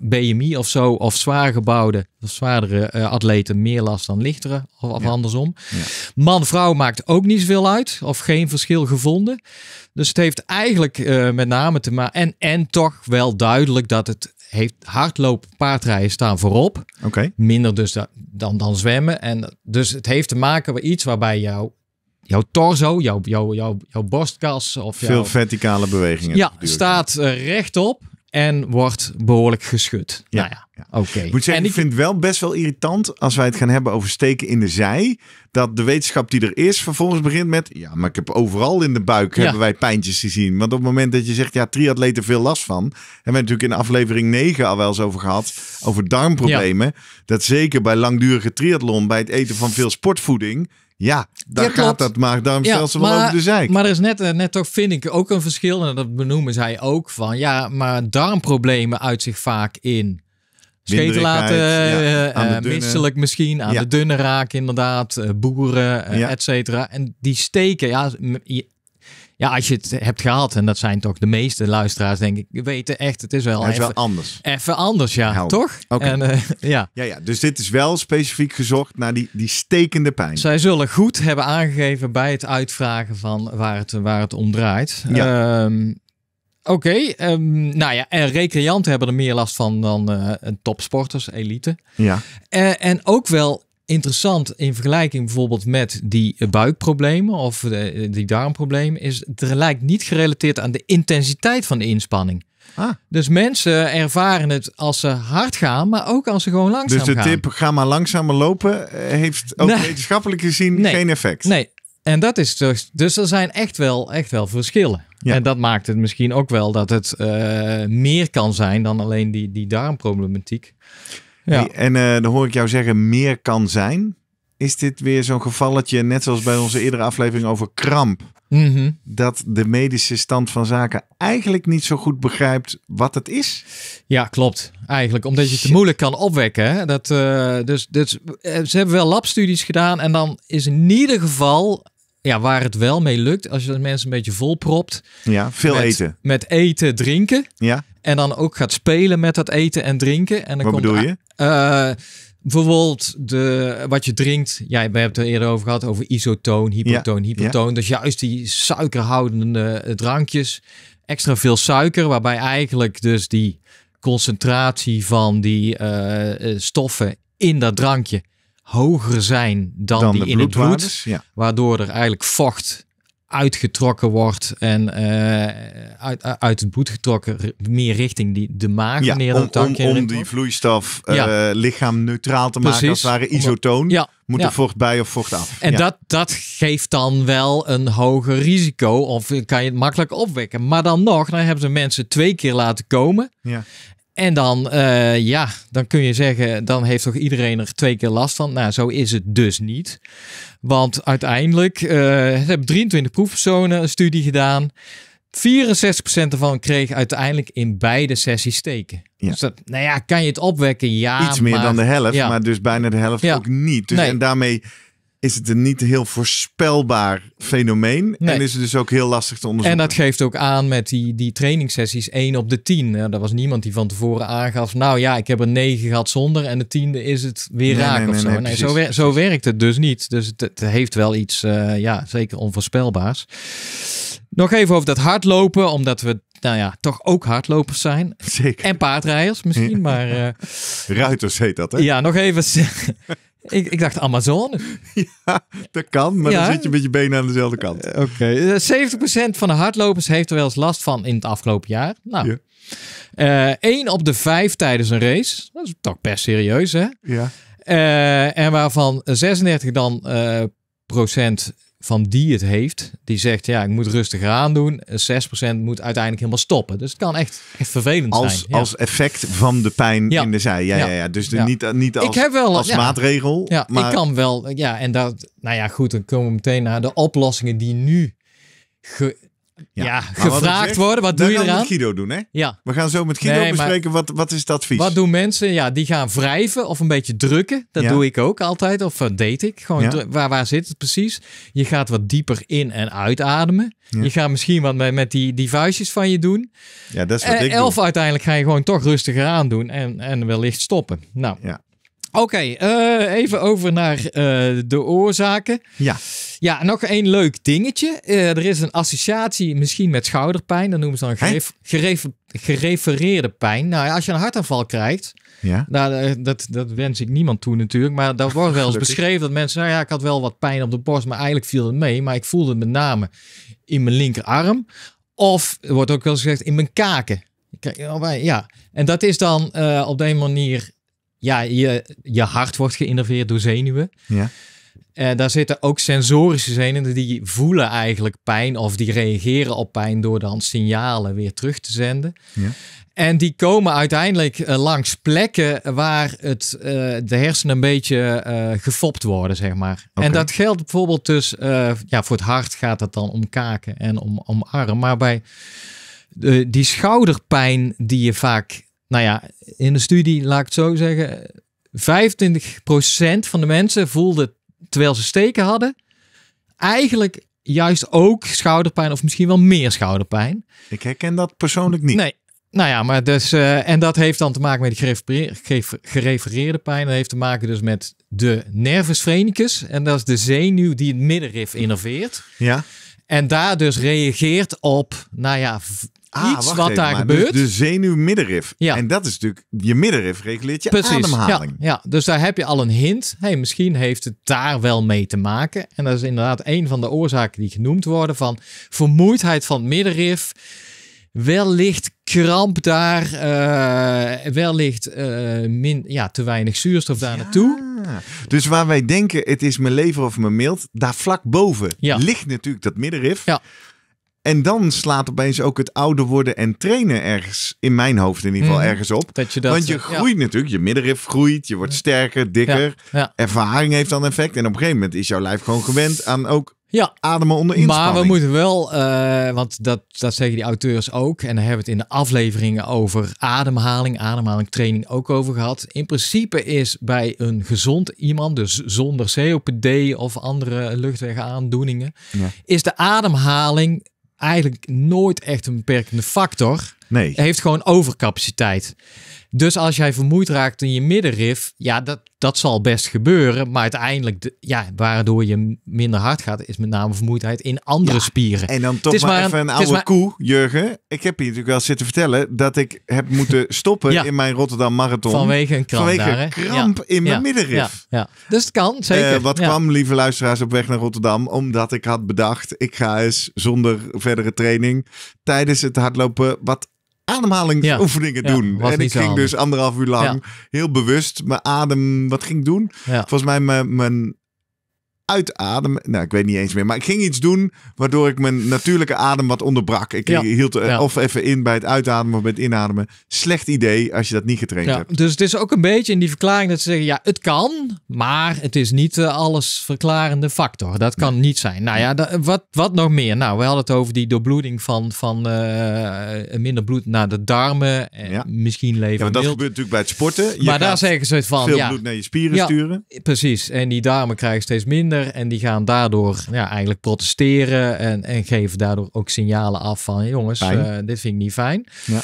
BMI of zo, of zwaar gebouwde, of zwaardere eh, atleten meer last dan lichtere, of, andersom. Ja. Man-vrouw maakt ook niet zoveel uit, of geen verschil gevonden. Dus het heeft eigenlijk met name te maken, en, en toch wel duidelijk dat het heeft hardlopen, paardrijden staan voorop. Okay. Minder dus dan, dan zwemmen. En dus het heeft te maken met iets waarbij jouw jouw torso, jouw, jouw, jouw, borstkas. Of Veel verticale bewegingen. Ja, staat eh, rechtop en wordt behoorlijk geschud. Ja, nou ja, oké. en ik vind het wel best wel irritant als wij het gaan hebben over steken in de zij. Dat de wetenschap die er is vervolgens begint met... Ja, maar ik heb overal in de buik hebben wij pijntjes gezien. Want op het moment dat je zegt, ja, triatleten veel last van. Hebben we natuurlijk in aflevering 9 al wel eens over gehad. Over darmproblemen. Dat zeker bij langdurige triathlon, bij het eten van veel sportvoeding ja, daar gaat dat maar. Daarom ja, wel maar, over de zijk. Maar er is net, eh, net toch, vind ik, ook een verschil. En dat benoemen zij ook van. Ja, maar darmproblemen uit zich vaak in scheten laten, eh, eh, misselijk misschien, aan de dunne raak inderdaad, boeren, et cetera. En die steken, ja, ja, als je het hebt gehad, en dat zijn toch de meeste luisteraars, denk ik, weten echt, het is wel, het is even, anders. Even anders, ja, toch? Okay. En, eh, ja. Ja, ja, dus dit is wel specifiek gezocht naar die, die stekende pijn. Zij zullen goed hebben aangegeven bij het uitvragen van waar het, waar het om draait. Ja. Ehm, oké, ehm, nou ja, en recreanten hebben er meer last van dan uh, topsporters, elite. Ja. Eh, en ook wel interessant in vergelijking bijvoorbeeld met die eh, buikproblemen of de, eh, die darmproblemen is het lijkt niet gerelateerd aan de intensiteit van de inspanning. Ah. Dus mensen ervaren het als ze hard gaan, maar ook als ze gewoon langzaam gaan. Dus de tip ga maar langzamer lopen eh, heeft ook wetenschappelijk gezien geen effect. Nee, en dat is dus, dus er zijn echt wel, echt wel verschillen. Ja. En dat maakt het misschien ook wel dat het meer kan zijn dan alleen die, die darmproblematiek. Ja. En uh, dan hoor ik jou zeggen, meer kan zijn. Is dit weer zo'n gevalletje, net zoals bij onze eerdere aflevering over kramp? Mhm. Dat de medische stand van zaken eigenlijk niet zo goed begrijpt wat het is? Ja, klopt. Eigenlijk, omdat je het te moeilijk kan opwekken. Dat, eh, dus, dus, eh, ze hebben wel labstudies gedaan en dan is in ieder geval ja, waar het wel mee lukt, als je mensen een beetje volpropt. Ja, veel met, eten. Met eten, drinken. Ja. En dan ook gaat spelen met dat eten en drinken. En dan komt bedoel je? Eh, bijvoorbeeld de, wat je drinkt. Jij we hebben het er eerder over gehad over isotoon, hypotoon, ja. hypotoon. Dus juist die suikerhoudende eh, drankjes. Extra veel suiker, waarbij eigenlijk dus die concentratie van die eh, stoffen in dat drankje hoger zijn dan, dan die in het bloed. Ja. Waardoor er eigenlijk vocht uitgetrokken wordt en eh, uit, uit het boet getrokken, meer richting die, de maag. Ja, om, om, om die vloeistof eh, ja. lichaam neutraal te maken, als waren ware isotoon. Ja. Moet er vocht bij of vocht af. En dat, dat geeft dan wel een hoger risico of kan je het makkelijk opwekken. Maar dan nog, dan hebben ze mensen twee keer laten komen. Ja. En dan, eh, ja, dan kun je zeggen, dan heeft toch iedereen er twee keer last van. Nou, zo is het dus niet. Want uiteindelijk uh, hebben 23 proefpersonen een studie gedaan. 64% ervan kreeg uiteindelijk in beide sessies steken. Dus dat, nou ja, kan je het opwekken? Ja. Iets meer dan de helft, maar dus bijna de helft ook niet. Dus, En daarmee is het een niet heel voorspelbaar fenomeen. En is het dus ook heel lastig te onderzoeken. En dat geeft ook aan met die, die trainingssessies 1 op de 10. Er was niemand die van tevoren aangaf, nou ja, ik heb er 9 gehad zonder en de tiende is het weer raak nee, of zo. Nee, zo, zo, werkt het dus niet. Dus het, heeft wel iets, eh, ja, zeker onvoorspelbaars. Nog even over dat hardlopen, omdat we nou ja, toch ook hardlopers zijn. Zeker. En paardrijders misschien, maar... Uh... Ruiters heet dat, hè? Ja, nog even ik, ik dacht Amazon. Ja, dat kan, maar dan zit je met je benen aan dezelfde kant. Eh, oké. 70% eh, van de hardlopers heeft er wel eens last van in het afgelopen jaar. Nou, ja. 1 eh, op de vijf tijdens een race. Dat is toch best serieus, hè? Ja. en waarvan 36 dan, procent van die het heeft, die zegt ja, ik moet rustig aan doen. 6% moet uiteindelijk helemaal stoppen. Dus het kan echt, echt vervelend zijn. Ja. Als effect van de pijn in de zij. Ja, ja. ja, Dus niet, eh, niet als, als maatregel. Ja, ik kan wel. Ja, en dat, nou ja, goed, dan komen we meteen naar de oplossingen die nu ge, ja, gevraagd worden. Wat doe je eraan? Guido doen, hè? We gaan zo met Guido bespreken. Wat, wat is het advies? Wat doen mensen? Ja, die gaan wrijven of een beetje drukken. Dat doe ik ook altijd. Of eh, dat deed ik. Gewoon waar, waar zit het precies? Je gaat wat dieper in- en uitademen. Je gaat misschien wat met, met die, die vuistjes van je doen. Ja, dat is wat en, eh, ik elf uiteindelijk ga je gewoon toch rustiger doen en, en wellicht stoppen. Nou, ja. Oké, eh, even over naar eh, de oorzaken. Ja. Ja, nog één leuk dingetje. Eh, er is een associatie misschien met schouderpijn. Dat noemen ze dan gerefereerde pijn. Nou als je een hartaanval krijgt, ja? Nou, dat, dat wens ik niemand toe natuurlijk. Maar daar wordt wel eens beschreven dat mensen... Nou ja, ik had wel wat pijn op de borst, maar eigenlijk viel het mee. Maar ik voelde het met name in mijn linkerarm. Of, wordt ook wel eens gezegd, in mijn kaken. Oh, ja, en dat is dan op de manier ja, je, je hart wordt geïnerveerd door zenuwen. Ja. Uh, daar zitten ook sensorische zenuwen die voelen eigenlijk pijn of die reageren op pijn door dan signalen weer terug te zenden. Ja. En die komen uiteindelijk eh, langs plekken waar het, eh, de hersenen een beetje gefopt worden, zeg maar. En dat geldt bijvoorbeeld dus, ja, voor het hart gaat het dan om kaken en om, om arm. Maar bij die schouderpijn die je vaak nou ja, in de studie, laat ik het zo zeggen, 25% van de mensen voelde terwijl ze steken hadden, eigenlijk juist ook schouderpijn of misschien wel meer schouderpijn. Ik herken dat persoonlijk niet. Nee. Nou ja, maar dus, eh, en dat heeft dan te maken met die gerefereerde pijn. Dat heeft te maken dus met de nervus phrenicus. En dat is de zenuw die het middenrif innerveert. Ja. En daar dus reageert op, nou ja, Ah, iets wat daar gebeurt. de zenuwmiddenrif. Ja. En dat is natuurlijk, je middenrif reguleert je ademhaling. Ja, dus daar heb je al een hint. Hey, misschien heeft het daar wel mee te maken. En dat is inderdaad een van de oorzaken die genoemd worden van vermoeidheid van het middenrif. Wellicht kramp daar, uh, wellicht eh, min, ja, te weinig zuurstof daar naartoe. Dus waar wij denken, het is mijn lever of mijn mild, daar vlak boven ligt natuurlijk dat middenrif. Ja. En dan slaat opeens ook het ouder worden en trainen ergens, in mijn hoofd in ieder geval, mhm. ergens op. Want je eh, groeit natuurlijk, je middenrif groeit, je wordt sterker, dikker. Ervaring heeft dan effect. En op een gegeven moment is jouw lijf gewoon gewend aan ook Ademen onder inspanning. Maar we moeten wel, eh, want dat, dat zeggen die auteurs ook. En daar hebben we het in de afleveringen over ademhaling, ademhaling training ook over gehad. In principe is bij een gezond iemand, dus zonder COPD of andere luchtwegaandoeningen, is de ademhaling eigenlijk nooit echt een beperkende factor. Nee. Heeft gewoon overcapaciteit. Dus als jij vermoeid raakt in je middenrif, ja, dat, dat zal best gebeuren. Maar uiteindelijk, ja, waardoor je minder hard gaat, is met name vermoeidheid in andere spieren. En dan toch maar, even een, oude koe, Jurgen. Ik heb je natuurlijk wel zitten vertellen dat ik heb moeten stoppen in mijn Rotterdam Marathon. Vanwege een kramp. daar, kramp in mijn middenrif. Ja. Dus het kan, zeker. Eh, wat kwam, lieve luisteraars, op weg naar Rotterdam? Omdat ik had bedacht, ik ga eens zonder verdere training tijdens het hardlopen wat ademhalingsoefeningen oefeningen doen. en ik ging dus anderhalf uur lang heel bewust mijn adem, wat ging doen? Volgens mij mijn, mijn uitadem. Nou, ik weet niet eens meer. Maar ik ging iets doen waardoor ik mijn natuurlijke adem wat onderbrak. Ik hield eh, of even in bij het uitademen of bij het inademen. Slecht idee als je dat niet getraind hebt. Dus het is ook een beetje in die verklaring dat ze zeggen: ja, het kan, maar het is niet de eh, allesverklarende factor. Dat kan niet zijn. Nou ja, wat, wat nog meer? Nou, we hadden het over die doorbloeding van, van eh, minder bloed naar de darmen. En Misschien leven. Ja, maar dat gebeurt natuurlijk bij het sporten. maar daar zeggen ze het van. Veel bloed naar je spieren sturen. Precies. En die darmen krijgen steeds minder en die gaan daardoor ja, eigenlijk protesteren en, en geven daardoor ook signalen af van jongens, eh, dit vind ik niet fijn. Ja.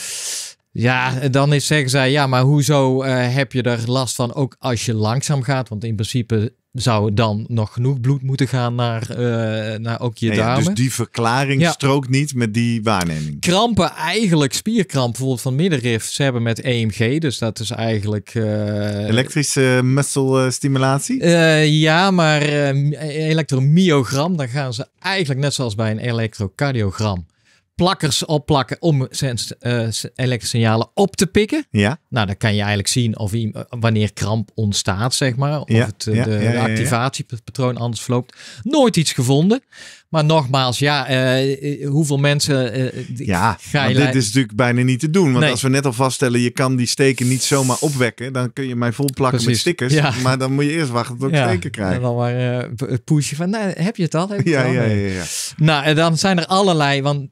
Ja, dan is, zeggen zij, ja, maar hoezo eh, heb je er last van ook als je langzaam gaat? Want in principe zou dan nog genoeg bloed moeten gaan naar, eh, naar ook je nee, dus die verklaring strookt niet met die waarneming. Krampen, eigenlijk spierkramp, bijvoorbeeld van middenrif. Ze hebben met EMG, dus dat is eigenlijk... Eh, Elektrische eh, stimulatie? Uh, ja, maar elektromyogram, dan gaan ze eigenlijk net zoals bij een elektrocardiogram plakkers opplakken om eh, elektrische signalen op te pikken. Ja. Nou, dan kan je eigenlijk zien of eh, wanneer kramp ontstaat, zeg maar. Of het, eh, de, activatiepatroon anders verloopt. Nooit iets gevonden. Maar nogmaals, ja, hoeveel mensen. ja, ga je dit is natuurlijk bijna niet te doen. Want als we net al vaststellen, je kan die steken niet zomaar opwekken. Dan kun je mij volplakken Precies. met stickers. Maar dan moet je eerst wachten tot ik steken krijgt. En dan maar het poesje van, nou, heb je het al? Heb je het ja, Ja, ja, ja, Nou, en dan zijn er allerlei. Want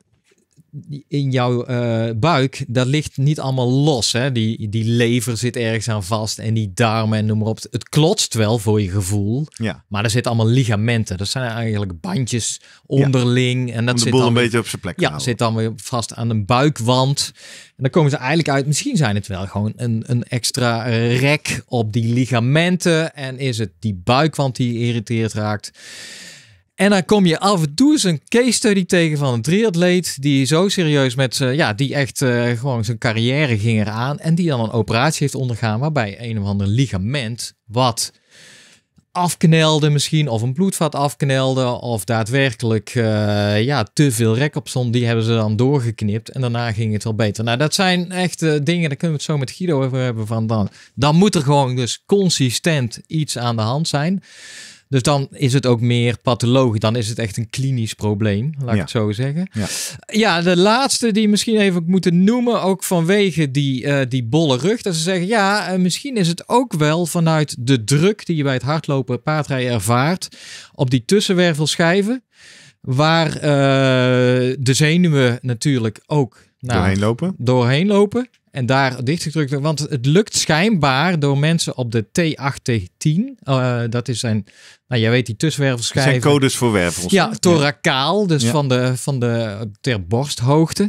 in jouw eh, buik, dat ligt niet allemaal los. Hè? Die, die lever zit ergens aan vast en die darmen en noem maar op. Het klotst wel voor je gevoel, ja. maar er zitten allemaal ligamenten. Dat zijn eigenlijk bandjes onderling. En dat de zit boel een beetje op zijn plek Ja, zit dan weer vast aan een buikwand. En dan komen ze eigenlijk uit, misschien zijn het wel gewoon een, een extra rek op die ligamenten. En is het die buikwand die irriteerd raakt. En dan kom je af en toe eens een case study tegen van een triatleet die zo serieus met eh, ja, die echt eh, gewoon zijn carrière ging eraan en die dan een operatie heeft ondergaan waarbij een of ander ligament wat afknelde misschien of een bloedvat afknelde of daadwerkelijk eh, ja, te veel rek op stond, die hebben ze dan doorgeknipt en daarna ging het wel beter. Nou, dat zijn echt dingen, dan kunnen we het zo met Guido over hebben van dan. Dan moet er gewoon dus consistent iets aan de hand zijn. Dus dan is het ook meer pathologisch. Dan is het echt een klinisch probleem, laat ik het zo zeggen. Ja. ja. de laatste die misschien even moeten noemen, ook vanwege die, eh, die bolle rug. Dat ze zeggen, ja, eh, misschien is het ook wel vanuit de druk die je bij het hardlopen paardrijden ervaart op die tussenwervelschijven. Waar eh, de zenuwen natuurlijk ook doorheen lopen. Doorheen lopen. En daar dichtgedrukt, want het lukt schijnbaar door mensen op de T8T10. Eh, dat is zijn, nou jij weet die tussenwervelschijven. Dat zijn codes voor wervels. Ja, thoracaal, dus van de, van de ter borsthoogte.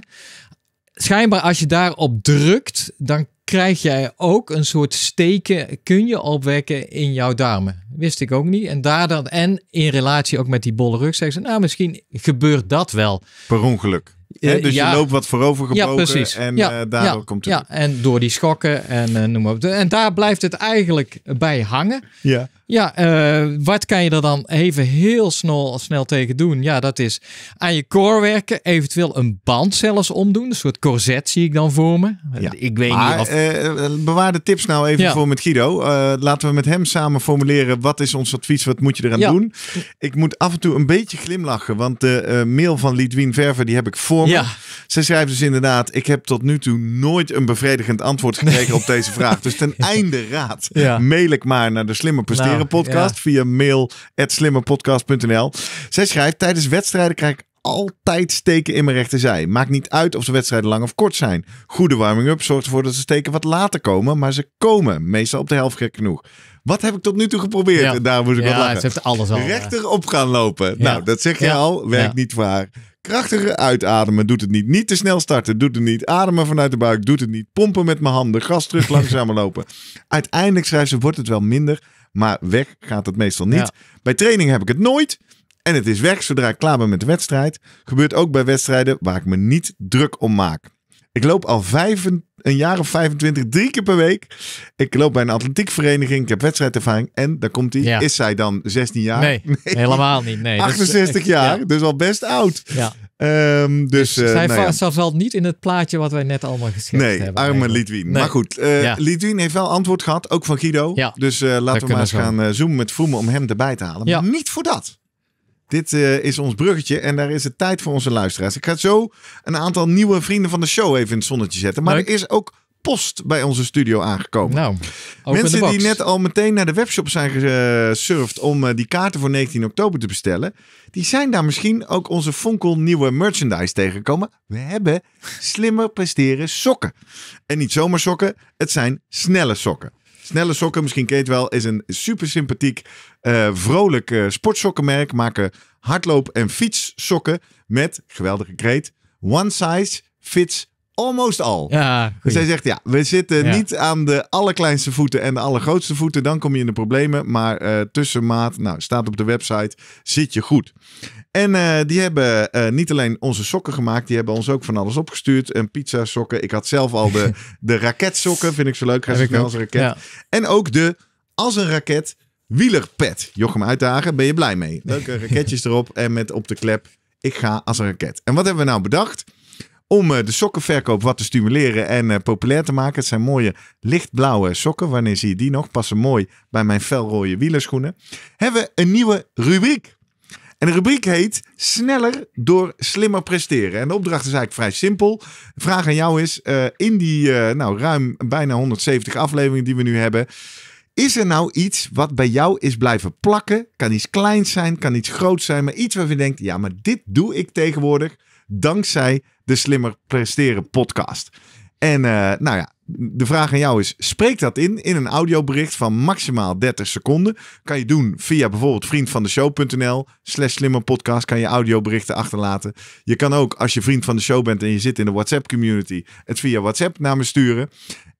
Schijnbaar als je daarop drukt, dan krijg jij ook een soort steken, kun je opwekken in jouw darmen. Wist ik ook niet. En daar dan, en in relatie ook met die bolle rug, zeggen ze, nou misschien gebeurt dat wel. Per ongeluk. Eh, dus je loopt wat voorovergebogen ja, en eh, daardoor komt het. Ja, en door die schokken en eh, noem maar op. En daar blijft het eigenlijk bij hangen. Ja. Ja, eh, wat kan je er dan even heel snel, snel tegen doen? Ja, dat is aan je core werken, eventueel een band zelfs omdoen. Een soort corset zie ik dan voor me. Ja. Ik weet niet of... Eh, eh, bewaar de tips nou even voor met Guido. laten we met hem samen formuleren, wat is ons advies, wat moet je eraan doen? Ik moet af en toe een beetje glimlachen, want de mail van Lidwien Verver, die heb ik voor me. Zij schrijft dus inderdaad, ik heb tot nu toe nooit een bevredigend antwoord gekregen op deze vraag. Dus ten einde raad, mail ik maar naar de slimme presteren. Nou, Podcast ja. via mail slimmerpodcast.nl. Zij schrijft, tijdens wedstrijden krijg ik altijd steken in mijn rechterzij. Maakt niet uit of de wedstrijden lang of kort zijn. Goede warming-up zorgt ervoor dat de steken wat later komen, maar ze komen meestal op de helft gek genoeg. Wat heb ik tot nu toe geprobeerd? Daar moet ik ja, wat lachen. Ze alles al. Rechter eh. op gaan lopen. Nou, dat zeg je al. Werkt niet voor haar. Krachtiger uitademen doet het niet. Niet te snel starten doet het niet. Ademen vanuit de buik doet het niet. Pompen met mijn handen. Gas terug langzamer lopen. Uiteindelijk schrijft ze wordt het wel minder. Maar weg gaat het meestal niet. Bij training heb ik het nooit. En het is weg zodra ik klaar ben met de wedstrijd. Gebeurt ook bij wedstrijden waar ik me niet druk om maak. Ik loop al vijf, een jaar of 25, drie keer per week. Ik loop bij een atletiekvereniging. Ik heb wedstrijdervaring. En daar komt hij. Is zij dan 16 jaar? Nee, helemaal niet. Nee, 68 dus, eh, jaar, dus al best oud. Ja. Ehm, dus, dus eh, zij, nou ja. valt niet in het plaatje wat wij net allemaal hebben. nee, hebben. Arme Litwin. Maar goed, uh, heeft wel antwoord gehad, ook van Guido. Ja. Dus laten we maar eens gaan zoomen met Vroemen om hem erbij te halen. Maar niet voor dat. Dit eh, is ons bruggetje en daar is het tijd voor onze luisteraars. Ik ga zo een aantal nieuwe vrienden van de show even in het zonnetje zetten. Maar er is ook post bij onze studio aangekomen. Nou, Mensen die net al meteen naar de webshop zijn gesurfd om eh, die kaarten voor 19 oktober te bestellen, die zijn daar misschien ook onze fonkel nieuwe merchandise tegengekomen. We hebben slimmer presteren sokken. En niet zomaar sokken, het zijn snelle sokken. Snelle Sokken, misschien ken je het wel, is een super sympathiek, uh, eh, vrolijk eh, sportsokkenmerk. Maken hardloop- en fietssokken met, geweldige kreet, one size fits almost al. Ja, dus hij zegt, ja, we zitten niet aan de allerkleinste voeten en de allergrootste voeten. Dan kom je in de problemen. Maar eh, tussenmaat, nou, staat op de website, zit je goed. En eh, die hebben eh, niet alleen onze sokken gemaakt, die hebben ons ook van alles opgestuurd. Een pizza sokken. Ik had zelf al de, de raketsokken, vind ik zo leuk. Ga snel als een raket. En ook de, als een raket, wielerpet. Jochem Uitdagen, ben je blij mee. Leuke raketjes erop en met op de klep, ik ga als een raket. En wat hebben we nou bedacht? om eh, de sokkenverkoop wat te stimuleren en eh, populair te maken. Het zijn mooie lichtblauwe sokken. Wanneer zie je die nog? Passen mooi bij mijn felrode wielerschoenen. Hebben we een nieuwe rubriek. En de rubriek heet Sneller door slimmer presteren. En de opdracht is eigenlijk vrij simpel. De vraag aan jou is: eh, in die nou, ruim bijna 170 afleveringen die we nu hebben. Is er nou iets wat bij jou is blijven plakken? Kan iets kleins zijn, kan iets groots zijn, maar iets waarvan je denkt: ja, maar dit doe ik tegenwoordig dankzij de Slimmer Presteren podcast. En eh, nou ja, de vraag aan jou is: spreek dat in in een audiobericht van maximaal 30 seconden. Kan je doen via bijvoorbeeld vriendvandeshow.nl/slash slimmerpodcast. Kan je audioberichten achterlaten. Je kan ook, als je vriend van de show bent en je zit in de WhatsApp-community, het via WhatsApp naar me sturen.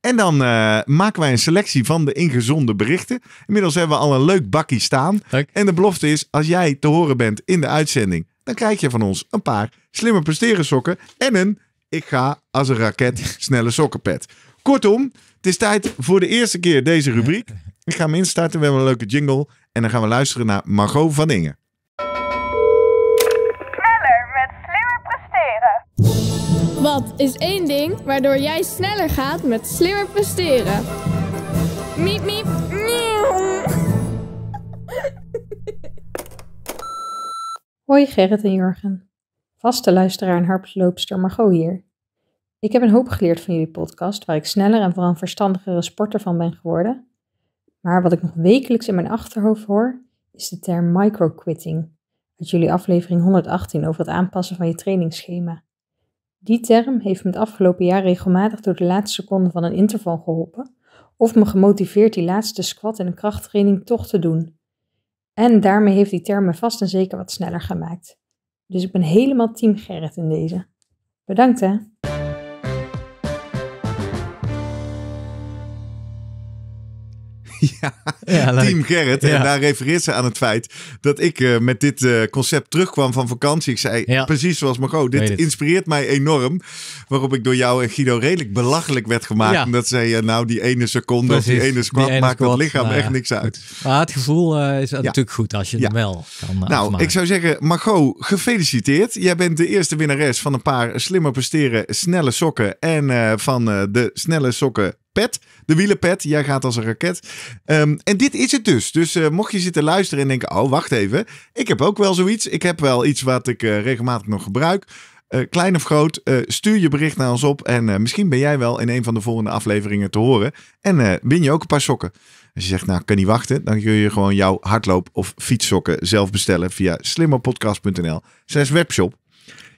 En dan eh, maken wij een selectie van de ingezonden berichten. Inmiddels hebben we al een leuk bakkie staan. En de belofte is: als jij te horen bent in de uitzending dan krijg je van ons een paar slimme presteren sokken en een ik ga als een raket snelle sokkenpet. Kortom, het is tijd voor de eerste keer deze rubriek. Ik ga hem instarten, we hebben een leuke jingle en dan gaan we luisteren naar Margot van Ingen. Sneller met slimmer presteren. Wat is één ding waardoor jij sneller gaat met slimmer presteren? Miep, miep, Hoi Gerrit en Jurgen. Vaste luisteraar en harpsloopster Margot hier. Ik heb een hoop geleerd van jullie podcast, waar ik sneller en vooral verstandigere sporter van ben geworden. Maar wat ik nog wekelijks in mijn achterhoofd hoor, is de term microquitting. Uit jullie aflevering 118 over het aanpassen van je trainingsschema. Die term heeft me het afgelopen jaar regelmatig door de laatste seconde van een interval geholpen, of me gemotiveerd die laatste squat en een krachttraining toch te doen. En daarmee heeft die term me vast en zeker wat sneller gemaakt. Dus ik ben helemaal team Gerrit in deze. Bedankt hè! ja, Team Gerrit. En daar refereert ze aan het feit dat ik eh, met dit eh, concept terugkwam van vakantie. Ik zei, precies zoals Margot, dit inspireert mij enorm. Waarop ik door jou en Guido redelijk belachelijk werd gemaakt. Omdat zij, eh, nou die ene seconde of die ene squat maakt squat, dat lichaam nou echt niks uit. Maar het gevoel is natuurlijk goed als je het wel kan Nou, ik zou zeggen, Margot, gefeliciteerd. Jij bent de eerste winnares van een paar slimmer presteren, snelle sokken. En van de snelle sokken pet, de wielenpet. Jij gaat als een raket. Ehm, en dit is het dus. Dus eh, mocht je zitten luisteren en denken, oh wacht even. Ik heb ook wel zoiets. Ik heb wel iets wat ik eh, regelmatig nog gebruik. Eh, klein of groot, stuur je bericht naar ons op. En misschien ben jij wel in een van de volgende afleveringen te horen. En win je ook een paar sokken. Als je zegt, nou, kan niet wachten, dan kun je gewoon jouw hardloop- of fietssokken zelf bestellen via slimmerpodcast.nl/slash webshop.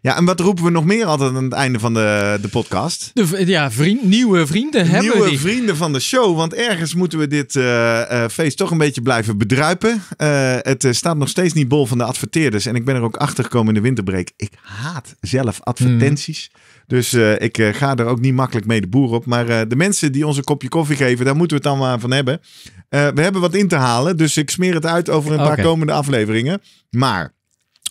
Ja, en wat roepen we nog meer altijd aan het einde van de, de podcast? De, ja, vriend, nieuwe vrienden nieuwe hebben Nieuwe vrienden van de show. Want ergens moeten we dit eh, eh, feest toch een beetje blijven bedruipen. Eh, het staat nog steeds niet bol van de adverteerders. En ik ben er ook achter gekomen in de winterbreek. Ik haat zelf advertenties. Hmm. Dus ik ga er ook niet makkelijk mee de boer op. Maar de mensen die ons een kopje koffie geven, daar moeten we het dan maar van hebben. we hebben wat in te halen. Dus ik smeer het uit over een paar komende afleveringen. Maar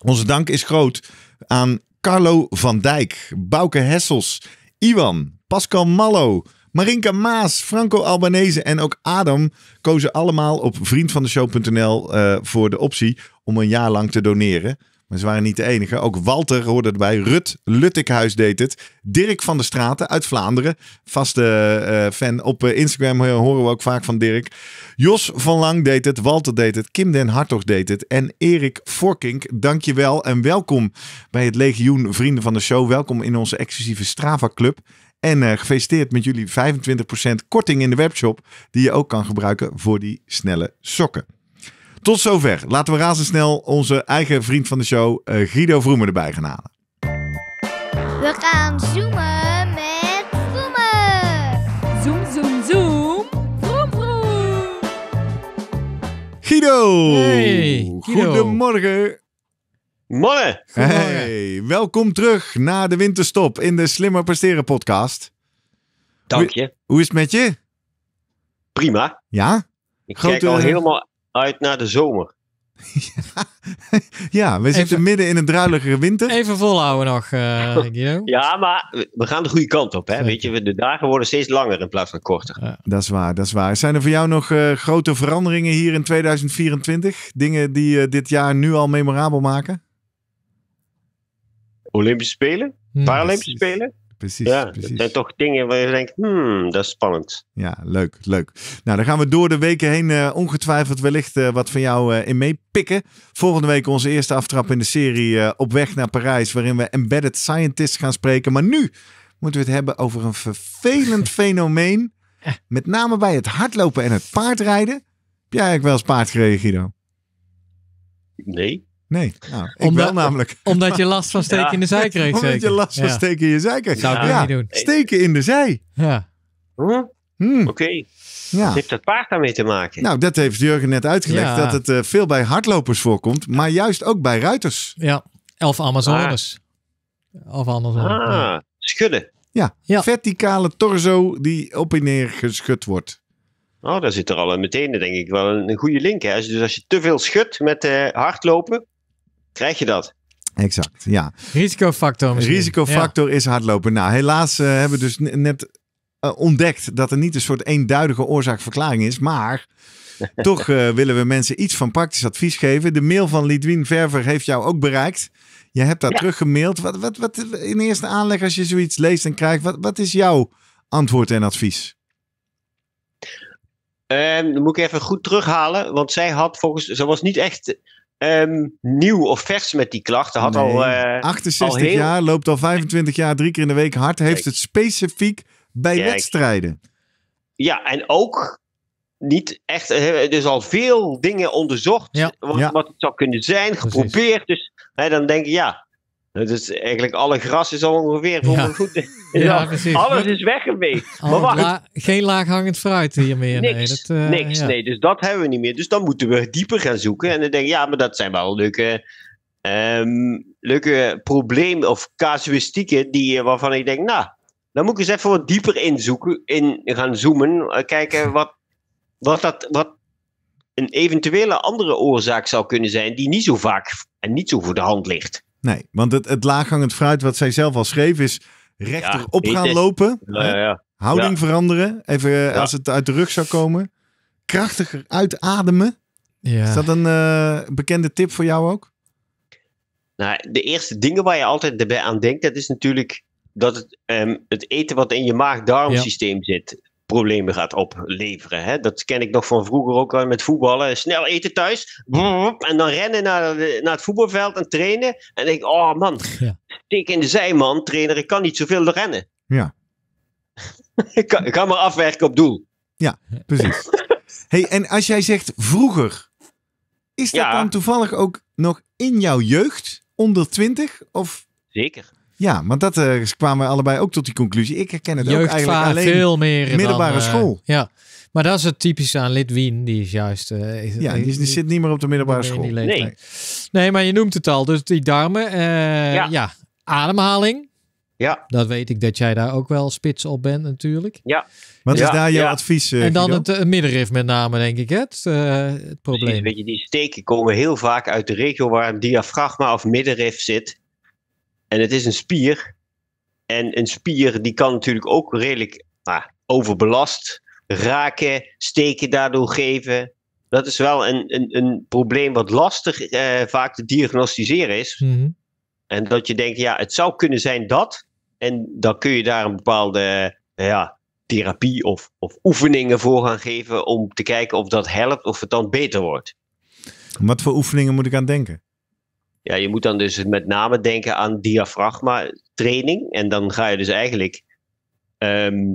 onze dank is groot aan Carlo van Dijk, Bouke Hessels, Iwan, Pascal Mallo, Marinka Maas, Franco Albanese en ook Adam kozen allemaal op vriendvandeshow.nl uh, eh, voor de optie om een jaar lang te doneren. Maar ze waren niet de enige. Ook Walter hoorde erbij. Rut Luttikhuis deed het. Dirk van der Straten uit Vlaanderen. Vaste eh, fan op eh, Instagram eh, horen we ook vaak van Dirk. Jos van Lang deed het. Walter deed het. Kim den Hartog deed het. En Erik Vorkink, dankjewel. En welkom bij het legioen Vrienden van de Show. Welkom in onze exclusieve Strava Club. En uh, gefeliciteerd met jullie 25% korting in de webshop. Die je ook kan gebruiken voor die snelle sokken. Tot zover. Laten we razendsnel onze eigen vriend van de show, eh, Guido Vroemen, erbij gaan halen. We gaan zoomen met Vroemen. Zoom, zoom, zoom. Vroom, vroom. Guido. Hey, Guido. Goedemorgen. Morgen. Hey, welkom terug na de winterstop in de Slimmer Presteren podcast. Dank je. Hoe, is het met je? Prima. Ja? Ik Grote... kijk al helemaal uit naar de zomer. ja, we zitten midden in een druiligere winter. Even volhouden nog, eh, ja, maar we gaan de goede kant op. Hè? Weet je, de dagen worden steeds langer in plaats van korter. Ja. Dat is waar, dat is waar. Zijn er voor jou nog eh, grote veranderingen hier in 2024? Dingen die uh, dit jaar nu al memorabel maken? Olympische Spelen? Hmm. Paralympische Spelen? precies. Ja, precies. zijn toch dingen waar je denkt, hmm, dat is spannend. Ja, leuk, leuk. Nou, dan gaan we door de weken heen eh, ongetwijfeld wellicht eh, wat van jou eh, in meepikken. Volgende week onze eerste aftrap in de serie Op weg naar Parijs, waarin we embedded scientists gaan spreken. Maar nu moeten we het hebben over een vervelend fenomeen. Met name bij het hardlopen en het paardrijden. Heb jij eigenlijk wel eens paard gereden, Guido? Nee. Nee, nou, omdat, namelijk. Omdat je last van steken in de zij kreeg omdat je last van steken in je zij kreeg. Zou ik niet doen. Steken in de zij. Ja. Hm? Hmm. Oké. Ja. Wat heeft dat paard daarmee te maken? Nou, dat heeft Jurgen net uitgelegd. Dat het eh, veel bij hardlopers voorkomt. Maar juist ook bij ruiters. Ja. Elf Amazones. Of andersom. Ah, ah schudden. Ja. Verticale torso die op en neer geschud wordt. Oh, daar zit er al meteen denk ik wel een, goede link. Hè? Dus als je te veel schudt met eh, hardlopen, krijg je dat. Exact, ja. Risicofactor Risicofactor is hardlopen. Nou, helaas eh, hebben we dus net eh, ontdekt dat er niet een soort eenduidige oorzaakverklaring is. Maar toch eh, willen we mensen iets van praktisch advies geven. De mail van Lidwien Verver heeft jou ook bereikt. Je hebt daar ja. teruggemaild. Wat, wat, wat, in eerste aanleg, als je zoiets leest en krijgt, wat, wat is jouw antwoord en advies? Ehm, dan moet ik even goed terughalen, want zij had volgens. Ze was niet echt Ehm, nieuw of vers met die klachten. Had al, uh, eh, 68 jaar, loopt al 25 jaar, drie keer in de week hard. Heeft het specifiek bij wedstrijden. Ja, en ook niet echt. er eh, Dus al veel dingen onderzocht. Wat, wat, het zou kunnen zijn, geprobeerd. Dus hè, dan denk ik, ja, dus eigenlijk alle gras is al ongeveer voor goed. Ja, precies. Alles is weggeweekt. maar oh, wacht. La, geen laaghangend fruit hier Niks, nee, dat, eh, niks nee. Dus dat hebben we niet meer. Dus dan moeten we dieper gaan zoeken. En dan denk ik, ja, maar dat zijn wel leuke, ehm, leuke problemen of casuïstieken die, eh, waarvan ik denk, nou, dan moet ik eens even wat dieper inzoeken, in gaan zoomen. Eh, kijken wat, wat, dat, wat een eventuele andere oorzaak zou kunnen zijn die niet zo vaak en niet zo voor de hand ligt. Nee, want het, het laaghangend fruit wat zij zelf al schreef is rechter op gaan lopen. Houding veranderen, even eh, als het uit de rug zou komen. Krachtiger uitademen. Is dat een eh, bekende tip voor jou ook? Nou, de eerste dingen waar je altijd bij aan denkt, dat is natuurlijk dat het, ehm, het eten wat in je maag-darmsysteem ja. zit problemen gaat opleveren. Hè? Dat ken ik nog van vroeger ook al met voetballen. Snel eten thuis en dan rennen naar, eh, naar het voetbalveld en trainen. En denk ik, oh man, ik steek in de zij man, trainer, ik kan niet zoveel rennen. Ja. ik, ga maar afwerken op doel. Ja, precies. hey, en als jij zegt vroeger, is dat dan toevallig ook nog in jouw jeugd, onder 20? Of? Zeker. Ja, maar dat eh, kwamen kwamen allebei ook tot die conclusie. Ik herken het ook eigenlijk alleen veel meer middelbare eh, school. ja, maar dat is het typische aan Litwin. Die is juist... Eh, ja, die, zit niet meer op de middelbare school. Nee. nee, maar je noemt het al. Dus die darmen. ja. ja, ademhaling. Ja. Dat weet ik dat jij daar ook wel spits op bent natuurlijk. Ja. Wat is daar jouw advies? en dan het middenrif met name, denk ik, Het, het probleem. Weet je, die steken komen heel vaak uit de regio waar een diafragma of middenrif zit. En het is een spier. En een spier die kan natuurlijk ook redelijk nou, overbelast raken, steken daardoor geven. Dat is wel een, een, een probleem wat lastig eh, vaak te diagnosticeren is. Mhm. En dat je denkt, ja, het zou kunnen zijn dat. En dan kun je daar een bepaalde eh, ja, therapie of, of oefeningen voor gaan geven om te kijken of dat helpt of het dan beter wordt. Wat voor oefeningen moet ik aan denken? ja, je moet dan dus met name denken aan diafragma training. En dan ga je dus eigenlijk ehm,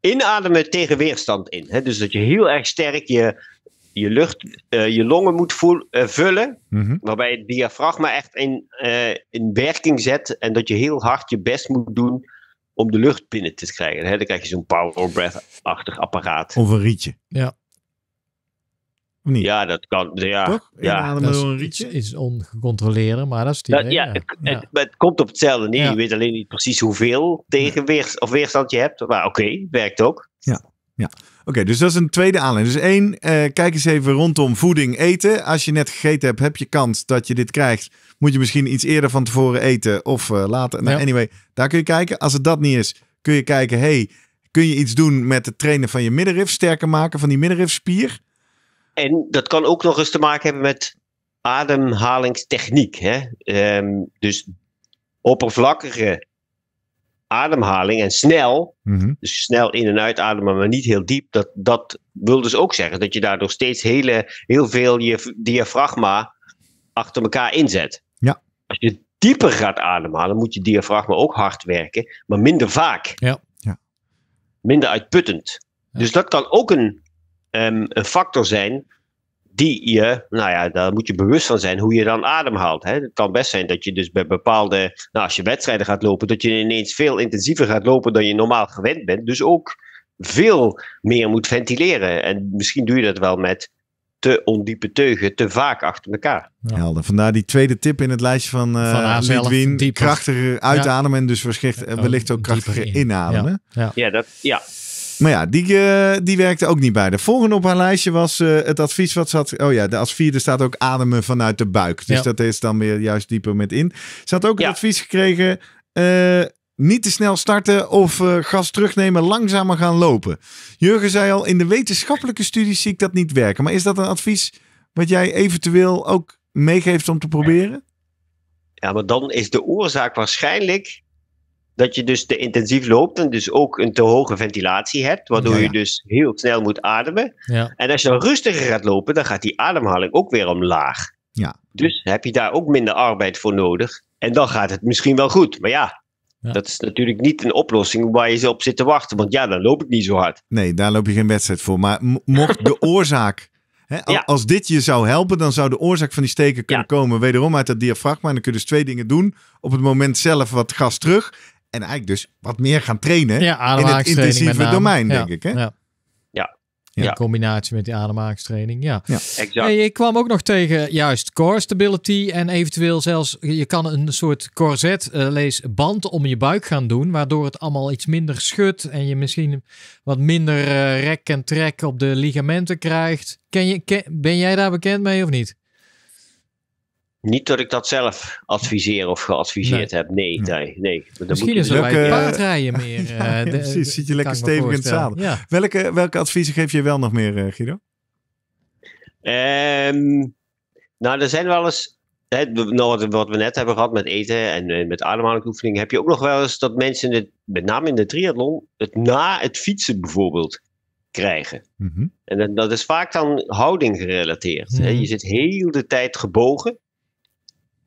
inademen tegen weerstand in. Hè? Dus dat je heel erg sterk je, je lucht, eh, je longen moet voel, eh, vullen. Mhm. Waarbij het diafragma echt in, eh, in werking zet. En dat je heel hard je best moet doen om de lucht binnen te krijgen. Hè? Dan krijg je zo'n power breath-achtig apparaat. Of een rietje. Ja. Of niet? Ja, dat kan. Ja, ja. Dat is, een iets, ongecontroleerder, maar dat is die. ja, Het, het, komt op hetzelfde neer. Je weet alleen niet precies hoeveel tegenweer of weerstand je hebt. Maar oké, werkt ook. Ja, ja. Oké, dus dat is een tweede aanleiding. Dus één, eh, kijk eens even rondom voeding, eten. Als je net gegeten hebt, heb je kans dat je dit krijgt. Moet je misschien iets eerder van tevoren eten of eh, later. Nou, anyway, daar kun je kijken. Als het dat niet is, kun je kijken, hey, kun je iets doen met het trainen van je middenrif, sterker maken van die middenrifspier? en dat kan ook nog eens te maken hebben met ademhalingstechniek. Hè? Ehm, dus oppervlakkige ademhaling en snel, mhm. dus snel in en uitademen, maar niet heel diep, dat, dat wil dus ook zeggen dat je daardoor steeds hele, heel veel je diafragma achter elkaar inzet. Ja. Als je dieper gaat ademhalen, moet je diafragma ook hard werken, maar minder vaak. Ja. ja. Minder uitputtend. Dus dat kan ook een Ehm, een factor zijn die je, nou ja, daar moet je bewust van zijn hoe je dan ademhaalt. Hè. Het kan best zijn dat je dus bij bepaalde, nou als je wedstrijden gaat lopen, dat je ineens veel intensiever gaat lopen dan je normaal gewend bent. Dus ook veel meer moet ventileren. En misschien doe je dat wel met te ondiepe teugen, te vaak achter elkaar. Ja. Helder. Vandaar die tweede tip in het lijstje van, uh, van die Krachtiger uitademen en dus oh, wellicht, ook krachtiger inademen. Ja. ja, dat, ja maar ja, die, eh, die werkte ook niet bij. De volgende op haar lijstje was eh, het advies wat ze had. Oh ja, de als vierde staat ook ademen vanuit de buik. Dus dat is dan weer juist dieper met in. Ze had ook het advies gekregen. Eh, niet te snel starten of gas terugnemen, langzamer gaan lopen. Jurgen zei al, in de wetenschappelijke studies zie ik dat niet werken. Maar is dat een advies wat jij eventueel ook meegeeft om te proberen? Ja, maar dan is de oorzaak waarschijnlijk dat je dus te intensief loopt en dus ook een te hoge ventilatie hebt, waardoor je dus heel snel moet ademen. Ja. En als je dan rustiger gaat lopen, dan gaat die ademhaling ook weer omlaag. Ja. Dus heb je daar ook minder arbeid voor nodig. En dan gaat het misschien wel goed. Maar ja, Dat is natuurlijk niet een oplossing waar je ze op zit te wachten. Want ja, dan loop ik niet zo hard. Nee, daar loop je geen wedstrijd voor. Maar mocht de oorzaak. Als dit je zou helpen, dan zou de oorzaak van die steken kunnen komen. Wederom uit dat diafragma. En dan kun je dus twee dingen doen. Op het moment zelf wat gas terug. En eigenlijk dus wat meer gaan trainen ja, in het intensieve domein, denk ik. Hè? Ja. ja. In combinatie met die ademhalingstraining, ja. Exact. En kwam ook nog tegen juist core stability en eventueel zelfs... Je kan een soort corset, uh, eh, lees band, om je buik gaan doen... waardoor het allemaal iets minder schudt... en je misschien wat minder eh, rek en trek op de ligamenten krijgt. Ken je, ken, ben jij daar bekend mee of niet? Niet dat ik dat zelf adviseer of geadviseerd heb. Nee, nee, Misschien moet is er leuke... Dus eh, paardrijden meer. Eh, ja, precies, zit je lekker stevig in het zadel. Welke, welke adviezen geef je wel nog meer, eh, Guido? Ehm, nou, er zijn wel eens... Hè, nou, wat we net hebben gehad met eten en, en met ademhalingsoefeningen... heb je ook nog wel eens dat mensen, het, met name in de triathlon... het na het fietsen bijvoorbeeld krijgen. Mhm. En dat, is vaak dan houding gerelateerd. Mhm. Je zit heel de tijd gebogen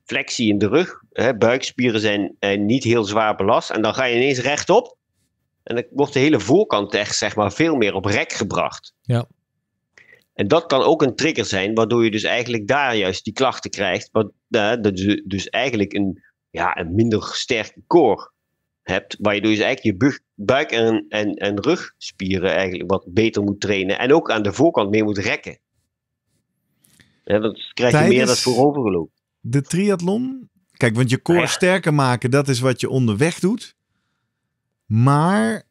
flexie in de rug. Hè, buikspieren zijn eh, niet heel zwaar belast. En dan ga je ineens rechtop. En dan wordt de hele voorkant echt zeg maar, veel meer op rek gebracht. Ja. En dat kan ook een trigger zijn, waardoor je dus eigenlijk daar juist die klachten krijgt. Eh, dat je dus eigenlijk een, ja, een minder sterke koor hebt. Waardoor je dus eigenlijk je buik- en, en, en rugspieren eigenlijk wat beter moet trainen. En ook aan de voorkant meer moet rekken. Ja, dan krijg je meer dat voorovergelopen de triathlon? Kijk, want je nou koor sterker maken, dat is wat je onderweg doet. Maar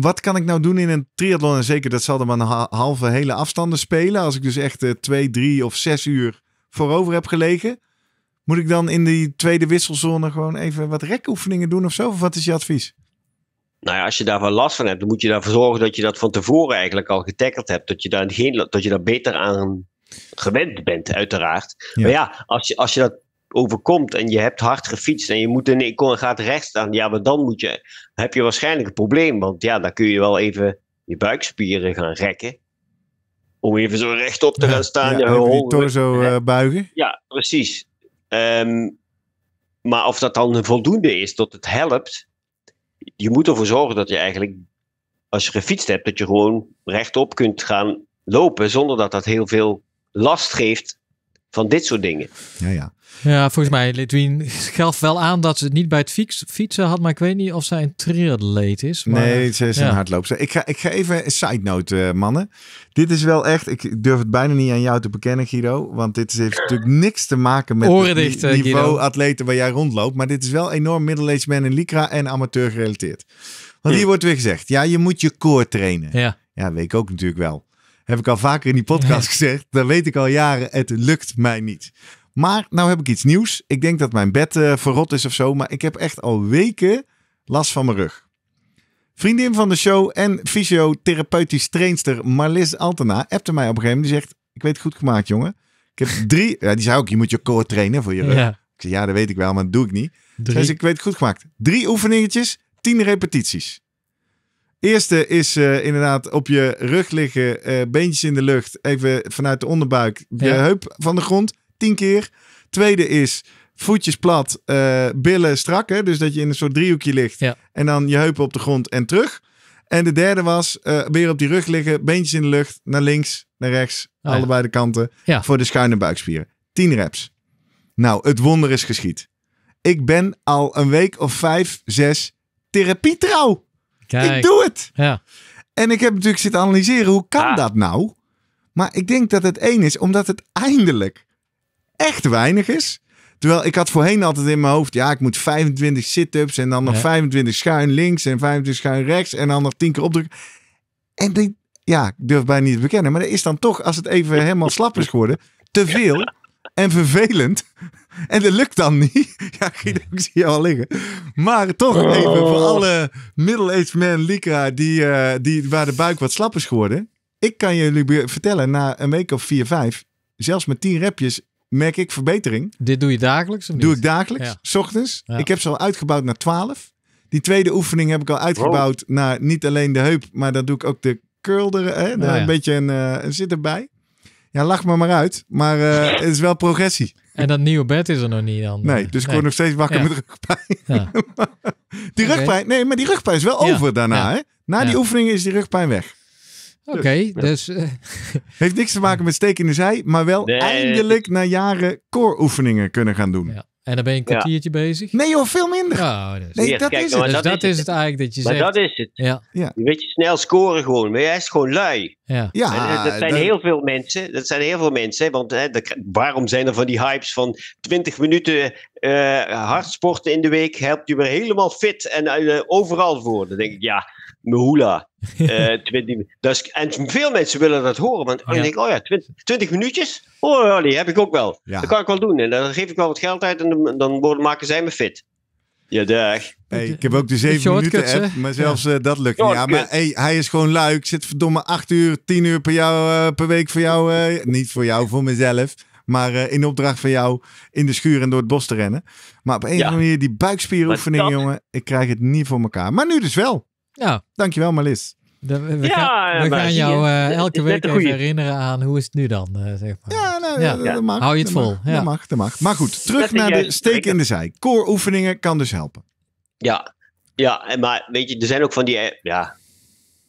wat kan ik nou doen in een triathlon? En zeker, dat zal dan maar een halve hele afstanden spelen. Als ik dus echt uh, twee, drie of zes uur voorover heb gelegen. Moet ik dan in die tweede wisselzone gewoon even wat rekoefeningen doen of zo? Of wat is je advies? Nou ja, als je daar wel last van hebt, dan moet je ervoor zorgen dat je dat van tevoren eigenlijk al getackeld hebt. Dat je daar, geen, dat je daar beter aan gewend bent, uiteraard. Maar ja, als je, als je dat overkomt en je hebt hard gefietst en je moet in gaat rechts staan, ja, maar dan moet je, heb je waarschijnlijk een probleem. Want ja, dan kun je wel even je buikspieren gaan rekken. Om even zo rechtop te gaan staan. Ja, ja, je torso eh, buigen. Ja, precies. Ehm, maar of dat dan voldoende is, dat het helpt. Je moet ervoor zorgen dat je eigenlijk, als je gefietst hebt, dat je gewoon rechtop kunt gaan lopen zonder dat dat heel veel last geeft van dit soort dingen. Ja, ja. ja volgens mij, Litwin gaf wel aan dat ze het niet bij het fietsen had, maar ik weet niet of zij een triatleet is. Maar, nee, ze is een hardloopster. Ik ga, ik ga even een side note, eh, mannen. Dit is wel echt, ik durf het bijna niet aan jou te bekennen, Guido, want dit heeft natuurlijk niks te maken met het eh, niveau Guido. atleten waar jij rondloopt, maar dit is wel enorm middle-aged man in Lycra en amateur gerelateerd. Want hm. hier wordt weer gezegd, ja, je moet je core trainen. Ja. Ja, weet ik ook natuurlijk wel. Heb ik al vaker in die podcast gezegd. Dat weet ik al jaren. Het lukt mij niet. Maar nou heb ik iets nieuws. Ik denk dat mijn bed eh, verrot is of zo. Maar ik heb echt al weken last van mijn rug. Vriendin van de show en fysiotherapeutisch trainster Marlis Altena appte mij op een gegeven moment. Die zegt, ik weet het goed gemaakt jongen. Ik heb drie... Ja, die zei ook, je moet je core trainen voor je rug. Ja. Ik zei, ja dat weet ik wel, maar dat doe ik niet. Drie. Zei ik weet het goed gemaakt. Drie oefeningetjes, tien repetities. Eerste is eh, inderdaad op je rug liggen, uh, beentjes in de lucht, even vanuit de onderbuik, je heup van de grond, tien keer. Tweede is voetjes plat, eh, billen strak, hè, dus dat je in een soort driehoekje ligt. En dan je heupen op de grond en terug. En de derde was weer op die rug liggen, beentjes in de lucht, naar links, naar rechts, oh allebei de kanten, voor de schuine buikspieren. tien reps. Nou, het wonder is geschied. Ik ben al een week of vijf, zes therapie trouw. Ik doe het. Ja. En ik heb natuurlijk zitten analyseren, hoe kan ah. dat nou? Maar ik denk dat het één is, omdat het eindelijk echt weinig is. Terwijl ik had voorheen altijd in mijn hoofd, ja, ik moet 25 sit-ups en dan nog 25 schuin links en 25 schuin rechts en dan nog 10 keer opdrukken. En die, ja, ik durf bijna niet te bekennen, maar dat is dan toch, als het even helemaal slap is geworden, te veel en vervelend. En dat lukt dan niet. Ja, ik zie je al liggen. Maar toch oh. even voor alle middle-aged men Lika die, eh, die, waar de buik wat slap is geworden. Ik kan jullie vertellen, na een week of vier, vijf, zelfs met 10 repjes, merk ik verbetering. Dit doe je dagelijks? Of niet? Doe ik dagelijks, s ochtends. Ik heb ze al uitgebouwd naar 12. Die tweede oefening heb ik al uitgebouwd naar niet alleen de heup, maar dan doe ik ook de curl hè, ah, daar een beetje een, eh, een zit erbij. Ja, lach me maar uit. Maar eh, het is wel progressie. En dat nieuwe bed is er nog niet dan. Nee, dus ik word nog steeds wakker met rugpijn. Ja. die rugpijn, nee, maar die rugpijn is wel over daarna. Hè? Na die oefeningen is die rugpijn weg. Oké, dus... dus eh, Heeft niks te maken met steken in de zij, maar wel eindelijk na jaren core oefeningen kunnen gaan doen. En dan ben je een kwartiertje bezig? Nee joh, veel minder. Ja, nee, dat, is dat, is het. eigenlijk dat je maar zegt. dat is het. Ja. ja. Je weet je snel scoren gewoon, maar jij is gewoon lui. Ja. en, eh, dat eh, zijn heel veel mensen, dat zijn heel veel mensen, want hè, waarom zijn er van die hypes van 20 minuten uh, eh, hardsporten in de week, helpt je weer helemaal fit en overal voor. Dan denk ik, ja, Mehula. Uh, 20, en veel mensen willen dat horen. Want dan ja. denk ik, oh ja, 20, minuutjes? Oh ja, die heb ik ook wel. Dat kan ik wel doen. En dan geef ik wel wat geld uit en dan, worden, maken zij me fit. Ja, dag. ik heb ook de 7 minuten app, maar zelfs eh, dat lukt niet. Ja, maar hey, hij is gewoon lui. zit verdomme 8 uur, 10 uur per, jou, eh, per week voor jou. Eh, niet voor jou, voor mezelf. Maar in opdracht van jou in de schuur en door het bos te rennen. Maar op een of andere manier, die buikspieroefening, jongen. Ik krijg het niet voor elkaar. Maar nu dus wel. Ja. Dankjewel Marlies. De, we, gaan, we gaan jou eh, elke week even herinneren aan hoe is het nu dan, uh, zeg maar. Ja, nou, Mag, Hou je het vol. Dat mag, dat mag. Maar goed, terug naar de steek in de zij. Core oefeningen kan dus helpen. Ja, ja maar weet je, er zijn ook van die eh, ja,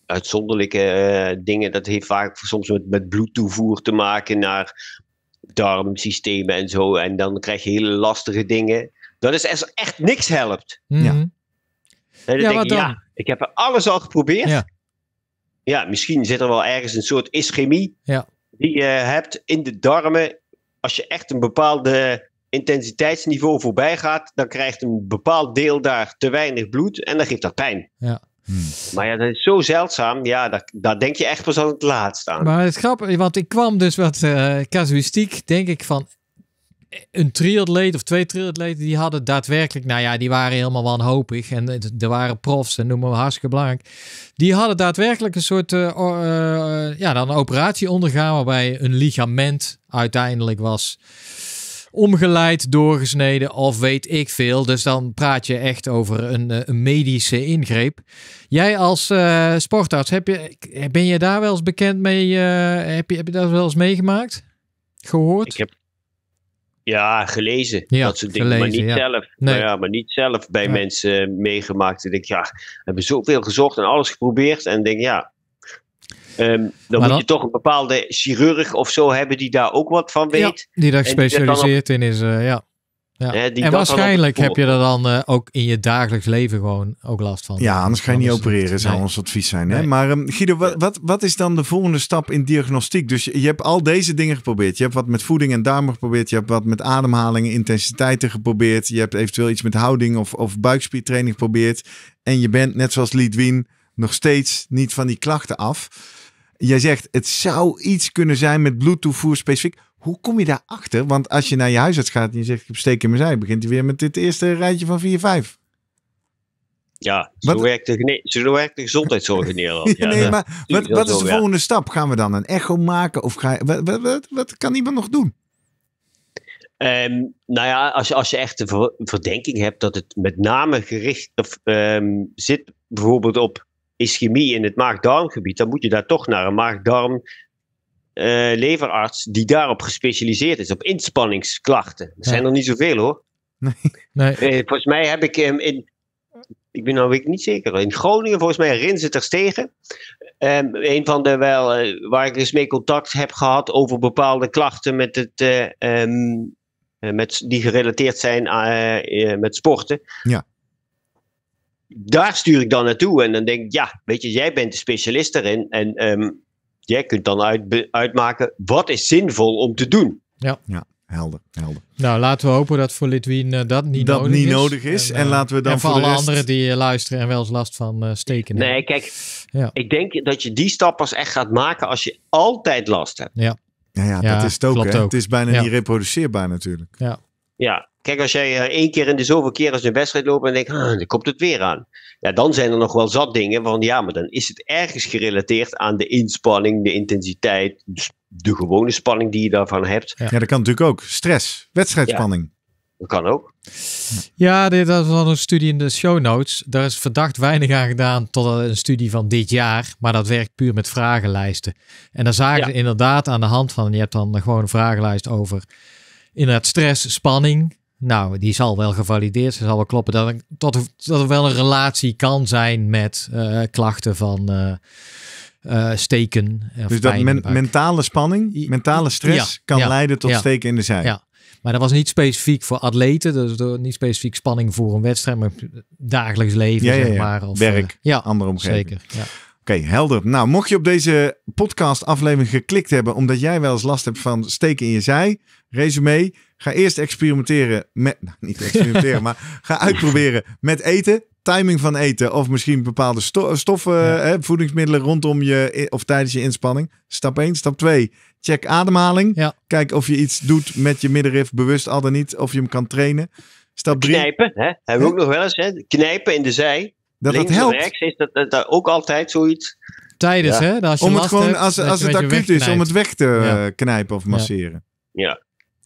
uitzonderlijke dingen. Dat heeft vaak soms met, met bloedtoevoer te maken naar darmsystemen en zo. En dan krijg je hele lastige dingen. Dat is als echt niks helpt. Mhm. Ja ja, ik, ja, ik heb er alles al geprobeerd. Ja. ja. misschien zit er wel ergens een soort ischemie ja. die je hebt in de darmen. Als je echt een bepaalde intensiteitsniveau voorbij gaat, dan krijgt een bepaald deel daar te weinig bloed en dan geeft dat pijn. Ja. Hmm. Maar ja, dat is zo zeldzaam. Ja, daar, denk je echt pas aan het laatst aan. Maar het grappige, want ik kwam dus wat eh, casuïstiek, denk ik, van een triatleet of twee triatleten die hadden daadwerkelijk, nou ja, die waren helemaal wanhopig en er waren profs en noem maar hartstikke belangrijk. Die hadden daadwerkelijk een soort, eh, eh, ja, dan een operatie ondergaan waarbij een ligament uiteindelijk was omgeleid, doorgesneden of weet ik veel. Dus dan praat je echt over een, eh, een medische ingreep. Jij als uh, sportarts, heb je, ben je daar wel eens bekend mee? heb, je, heb je dat wel eens meegemaakt? Gehoord? Ik heb ja, gelezen. dat soort dingen. maar, niet Zelf, nee. maar, ja, maar niet zelf bij mensen meegemaakt. Ik denk, ja, hebben zoveel gezocht en alles geprobeerd. En denk, ja, ehm, dan moet je toch een bepaalde chirurg of zo hebben die daar ook wat van weet. die daar gespecialiseerd in is, eh, ja. Hè, die en waarschijnlijk heb je er dan eh, ook in je dagelijks leven gewoon ook last van. Ja, anders ga je niet opereren, zou ons advies zijn. Hè? Maar ehm, Guido, wat, wat, is dan de volgende stap in diagnostiek? Dus je hebt al deze dingen geprobeerd. Je hebt wat met voeding en darmen geprobeerd. Je hebt wat met ademhalingen, intensiteiten geprobeerd. Je hebt eventueel iets met houding of, of buikspiertraining geprobeerd. En je bent, net zoals Lidwien, nog steeds niet van die klachten af. Jij zegt, het zou iets kunnen zijn met bloedtoevoer specifiek. Hoe kom je daarachter? Want als je naar je huisarts gaat en je zegt ik heb steek in mijn zij, begint hij weer met dit eerste rijtje van 4, 5. Ja, zo, werkt de, werkt de gezondheidszorg in Nederland. nee, maar wat, wat is de volgende stap? Gaan we dan een echo maken? Of ga, wat, wat, wat, kan iemand nog doen? Ehm, nou ja, als je, als je echt de verdenking hebt dat het met name gericht of, ehm, zit bijvoorbeeld op ischemie in het maag-darmgebied, dan moet je daar toch naar een maag-darm eh, leverarts die daarop gespecialiseerd is, op inspanningsklachten. Er zijn ja. er niet zoveel hoor. Nee. nee. Eh, volgens mij heb ik um, in, ik ben nou weet ik niet zeker, in Groningen volgens mij Rinsen tegen. Um, ehm, een van de wel, eh, waar ik eens dus mee contact heb gehad over bepaalde klachten met het, ehm, met, die gerelateerd zijn met sporten. Ja daar stuur ik dan naartoe. En dan denk ik, ja, weet je, jij bent de specialist erin. En jij kunt dan uit, uitmaken wat is zinvol om te doen. Ja. ja. Helder, helder. Nou, laten we hopen dat voor Litwin eh, dat niet nodig is. En, eh, laten we dan voor, alle anderen die eh, luisteren en wel eens last van uh, steken Nee, kijk, ja. ik denk dat je die stappen echt gaat maken als je altijd last hebt. Ja, ja, ja, dat is het ook, ook. Het is bijna niet reproduceerbaar natuurlijk. Ja. Ja, Kijk, als jij eh, één keer in de zoveel keer als een wedstrijd loopt en denkt, ah, dan komt het weer aan. Ja, dan zijn er nog wel zat dingen van, ja, maar dan is het ergens gerelateerd aan de inspanning, de intensiteit, dus de gewone spanning die je daarvan hebt. Ja, dat kan natuurlijk ook. Stress, wedstrijdspanning. Dat kan ook. Ja, dit was al een studie in de show notes. Daar is verdacht weinig aan gedaan tot een studie van dit jaar. Maar dat werkt puur met vragenlijsten. En daar zagen ja. ze inderdaad aan de hand van. Je hebt dan gewoon een vragenlijst over inderdaad stress, spanning. Nou, die zal wel gevalideerd zijn, zal wel kloppen. Dat, er, tot, dat wel een relatie kan zijn met uh, klachten van eh, eh, steken. dus dat mentale spanning, mentale stress kan leiden tot steken in de zij. Ja. Maar dat was niet specifiek voor atleten, dus niet specifiek spanning voor een wedstrijd, maar dagelijks leven, zeg maar. Of, Werk, andere omgeving. Zeker, ja. Oké, helder. Nou, mocht je op deze podcast-aflevering geklikt hebben omdat jij wel eens last hebt van steken in je zij, resume, ga eerst experimenteren met, nou, niet experimenteren, maar ga uitproberen met eten, timing van eten of misschien bepaalde stoffen, hè, voedingsmiddelen rondom je of tijdens je inspanning. Stap 1. Stap 2. Check ademhaling. Kijk of je iets doet met je middenrif, bewust al dan niet, of je hem kan trainen. Stap 3. Knijpen, hè? hebben we ook nog wel eens. Hè? Knijpen in de zij dat dat helpt. rechts is dat, dat, ook altijd zoiets. Tijdens, hè? Als je om het gewoon, als, als het acuut is, om het weg te eh, knijpen of masseren. Ja.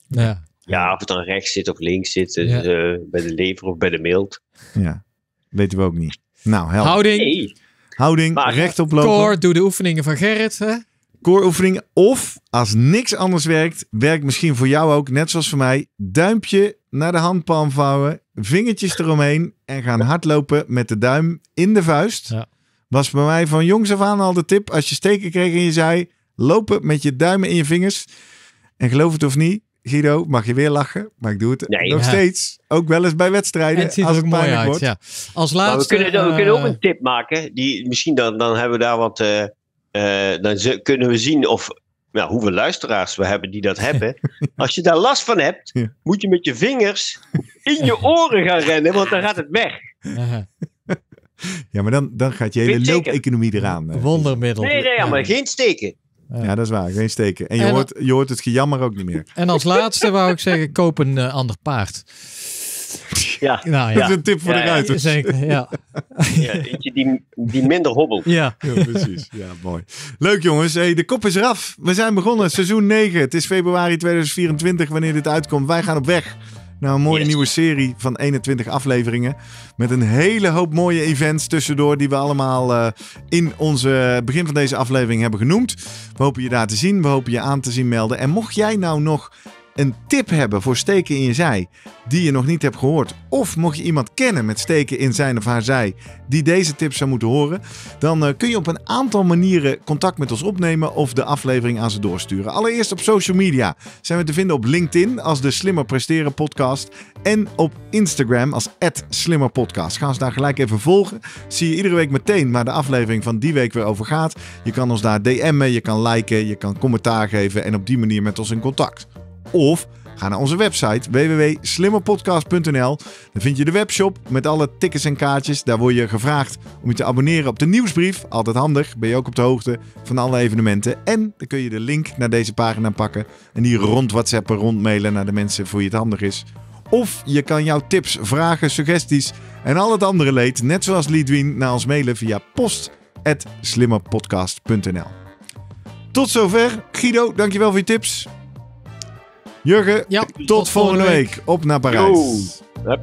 ja. Ja, of het dan rechts zit of links zit, dus, eh, bij de lever of bij de mild. Ja, weten we ook niet. Nou, help. Houding. Hey. Houding, rechtop lopen. doe de oefeningen van Gerrit. Hè? Core Of als niks anders werkt, werkt misschien voor jou ook, net zoals voor mij, duimpje naar de handpalm vouwen, vingertjes eromheen en gaan hardlopen met de duim in de vuist. Ja. Was bij mij van jongs af aan al de tip. Als je steken kreeg en je zei, lopen met je duimen in je vingers. En geloof het of niet, Guido, mag je weer lachen, maar ik doe het nog steeds. Ook wel eens bij wedstrijden. als het mooi uit, wordt. Ja. Als laatste, we, kunnen, we kunnen ook eh, een tip maken. Die, misschien dan, dan hebben we daar wat... Eh, eh, dan kunnen we zien of, nou, hoeveel luisteraars we hebben die dat hebben. Als je daar last van hebt, moet je met je vingers in je oren gaan rennen, want dan gaat het weg. Ja, maar dan, dan gaat je hele loopeconomie eraan. Eh. Wondermiddel. Nee, nee, maar geen steken. Ja, dat is waar. Geen steken. En je, hoort, je hoort het gejammer ook niet meer. En als laatste wou ik zeggen, koop een eh, ander paard. Ja. Nou, ja. Dat is een tip voor de ruiters. Zeker, ja. eentje die, die minder hobbelt. Ja. precies. Ja, mooi. Leuk jongens. Hey, de kop is eraf. We zijn begonnen. Seizoen 9. Het is februari 2024 wanneer dit uitkomt. Wij gaan op weg naar een mooie nieuwe serie van 21 afleveringen. Met een hele hoop mooie events tussendoor die we allemaal eh, in onze begin van deze aflevering hebben genoemd. We hopen je daar te zien. We hopen je aan te zien melden. En mocht jij nou nog een tip hebben voor steken in je zij die je nog niet hebt gehoord, of mocht je iemand kennen met steken in zijn of haar zij die deze tips zou moeten horen, dan eh, kun je op een aantal manieren contact met ons opnemen of de aflevering aan ze doorsturen. Allereerst op social media zijn we te vinden op LinkedIn als de Slimmer Presteren Podcast en op Instagram als @slimmerpodcast. Podcast. Ga ons daar gelijk even volgen. Zie je iedere week meteen waar de aflevering van die week weer over gaat. Je kan ons daar DM'en, je kan liken, je kan commentaar geven en op die manier met ons in contact. Of ga naar onze website www.slimmerpodcast.nl. Dan vind je de webshop met alle tickets en kaartjes. Daar word je gevraagd om je te abonneren op de nieuwsbrief. Altijd handig, ben je ook op de hoogte van alle evenementen. En dan kun je de link naar deze pagina pakken en die rond WhatsAppen, rondmailen naar de mensen voor je het handig is. Of je kan jouw tips, vragen, suggesties en al het andere leed, net zoals Lidwien, naar ons mailen via post.slimmerpodcast.nl. Tot zover. Guido, dankjewel voor je tips. Jurgen, tot, volgende week. Op naar Parijs. Yo. Ja,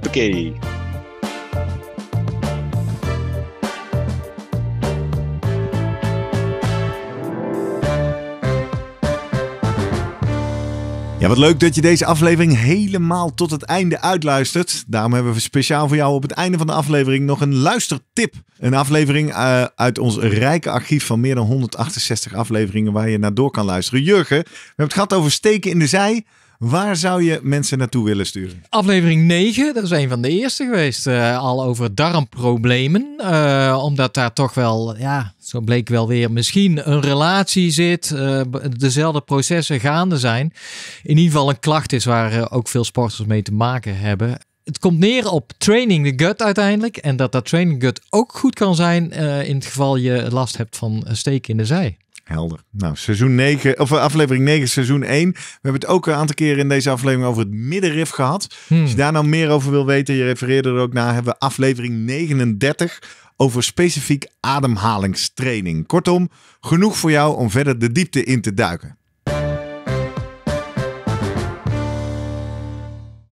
wat leuk dat je deze aflevering helemaal tot het einde uitluistert. Daarom hebben we speciaal voor jou op het einde van de aflevering nog een luistertip. Een aflevering eh, uit ons rijke archief van meer dan 168 afleveringen waar je naar door kan luisteren. Jurgen, we hebben het gehad over steken in de zij. Waar zou je mensen naartoe willen sturen? Aflevering 9, dat is een van de eerste geweest. Eh, al over darmproblemen. Eh, omdat daar toch wel, ja, zo bleek wel weer, misschien een relatie zit. Eh, dezelfde processen gaande zijn. In ieder geval een klacht is waar ook veel sporters mee te maken hebben het komt neer op training the gut uiteindelijk. En dat dat training gut ook goed kan zijn in het geval je last hebt van steken in de zij. Helder. Nou, seizoen 9, of eh, aflevering 9, seizoen 1. We hebben het ook een aantal keren in deze aflevering over het middenrif gehad. Hmm. Als je daar nou meer over wil weten, je refereerde er ook naar, hebben we aflevering 39 over specifiek ademhalingstraining. Kortom, genoeg voor jou om verder de diepte in te duiken.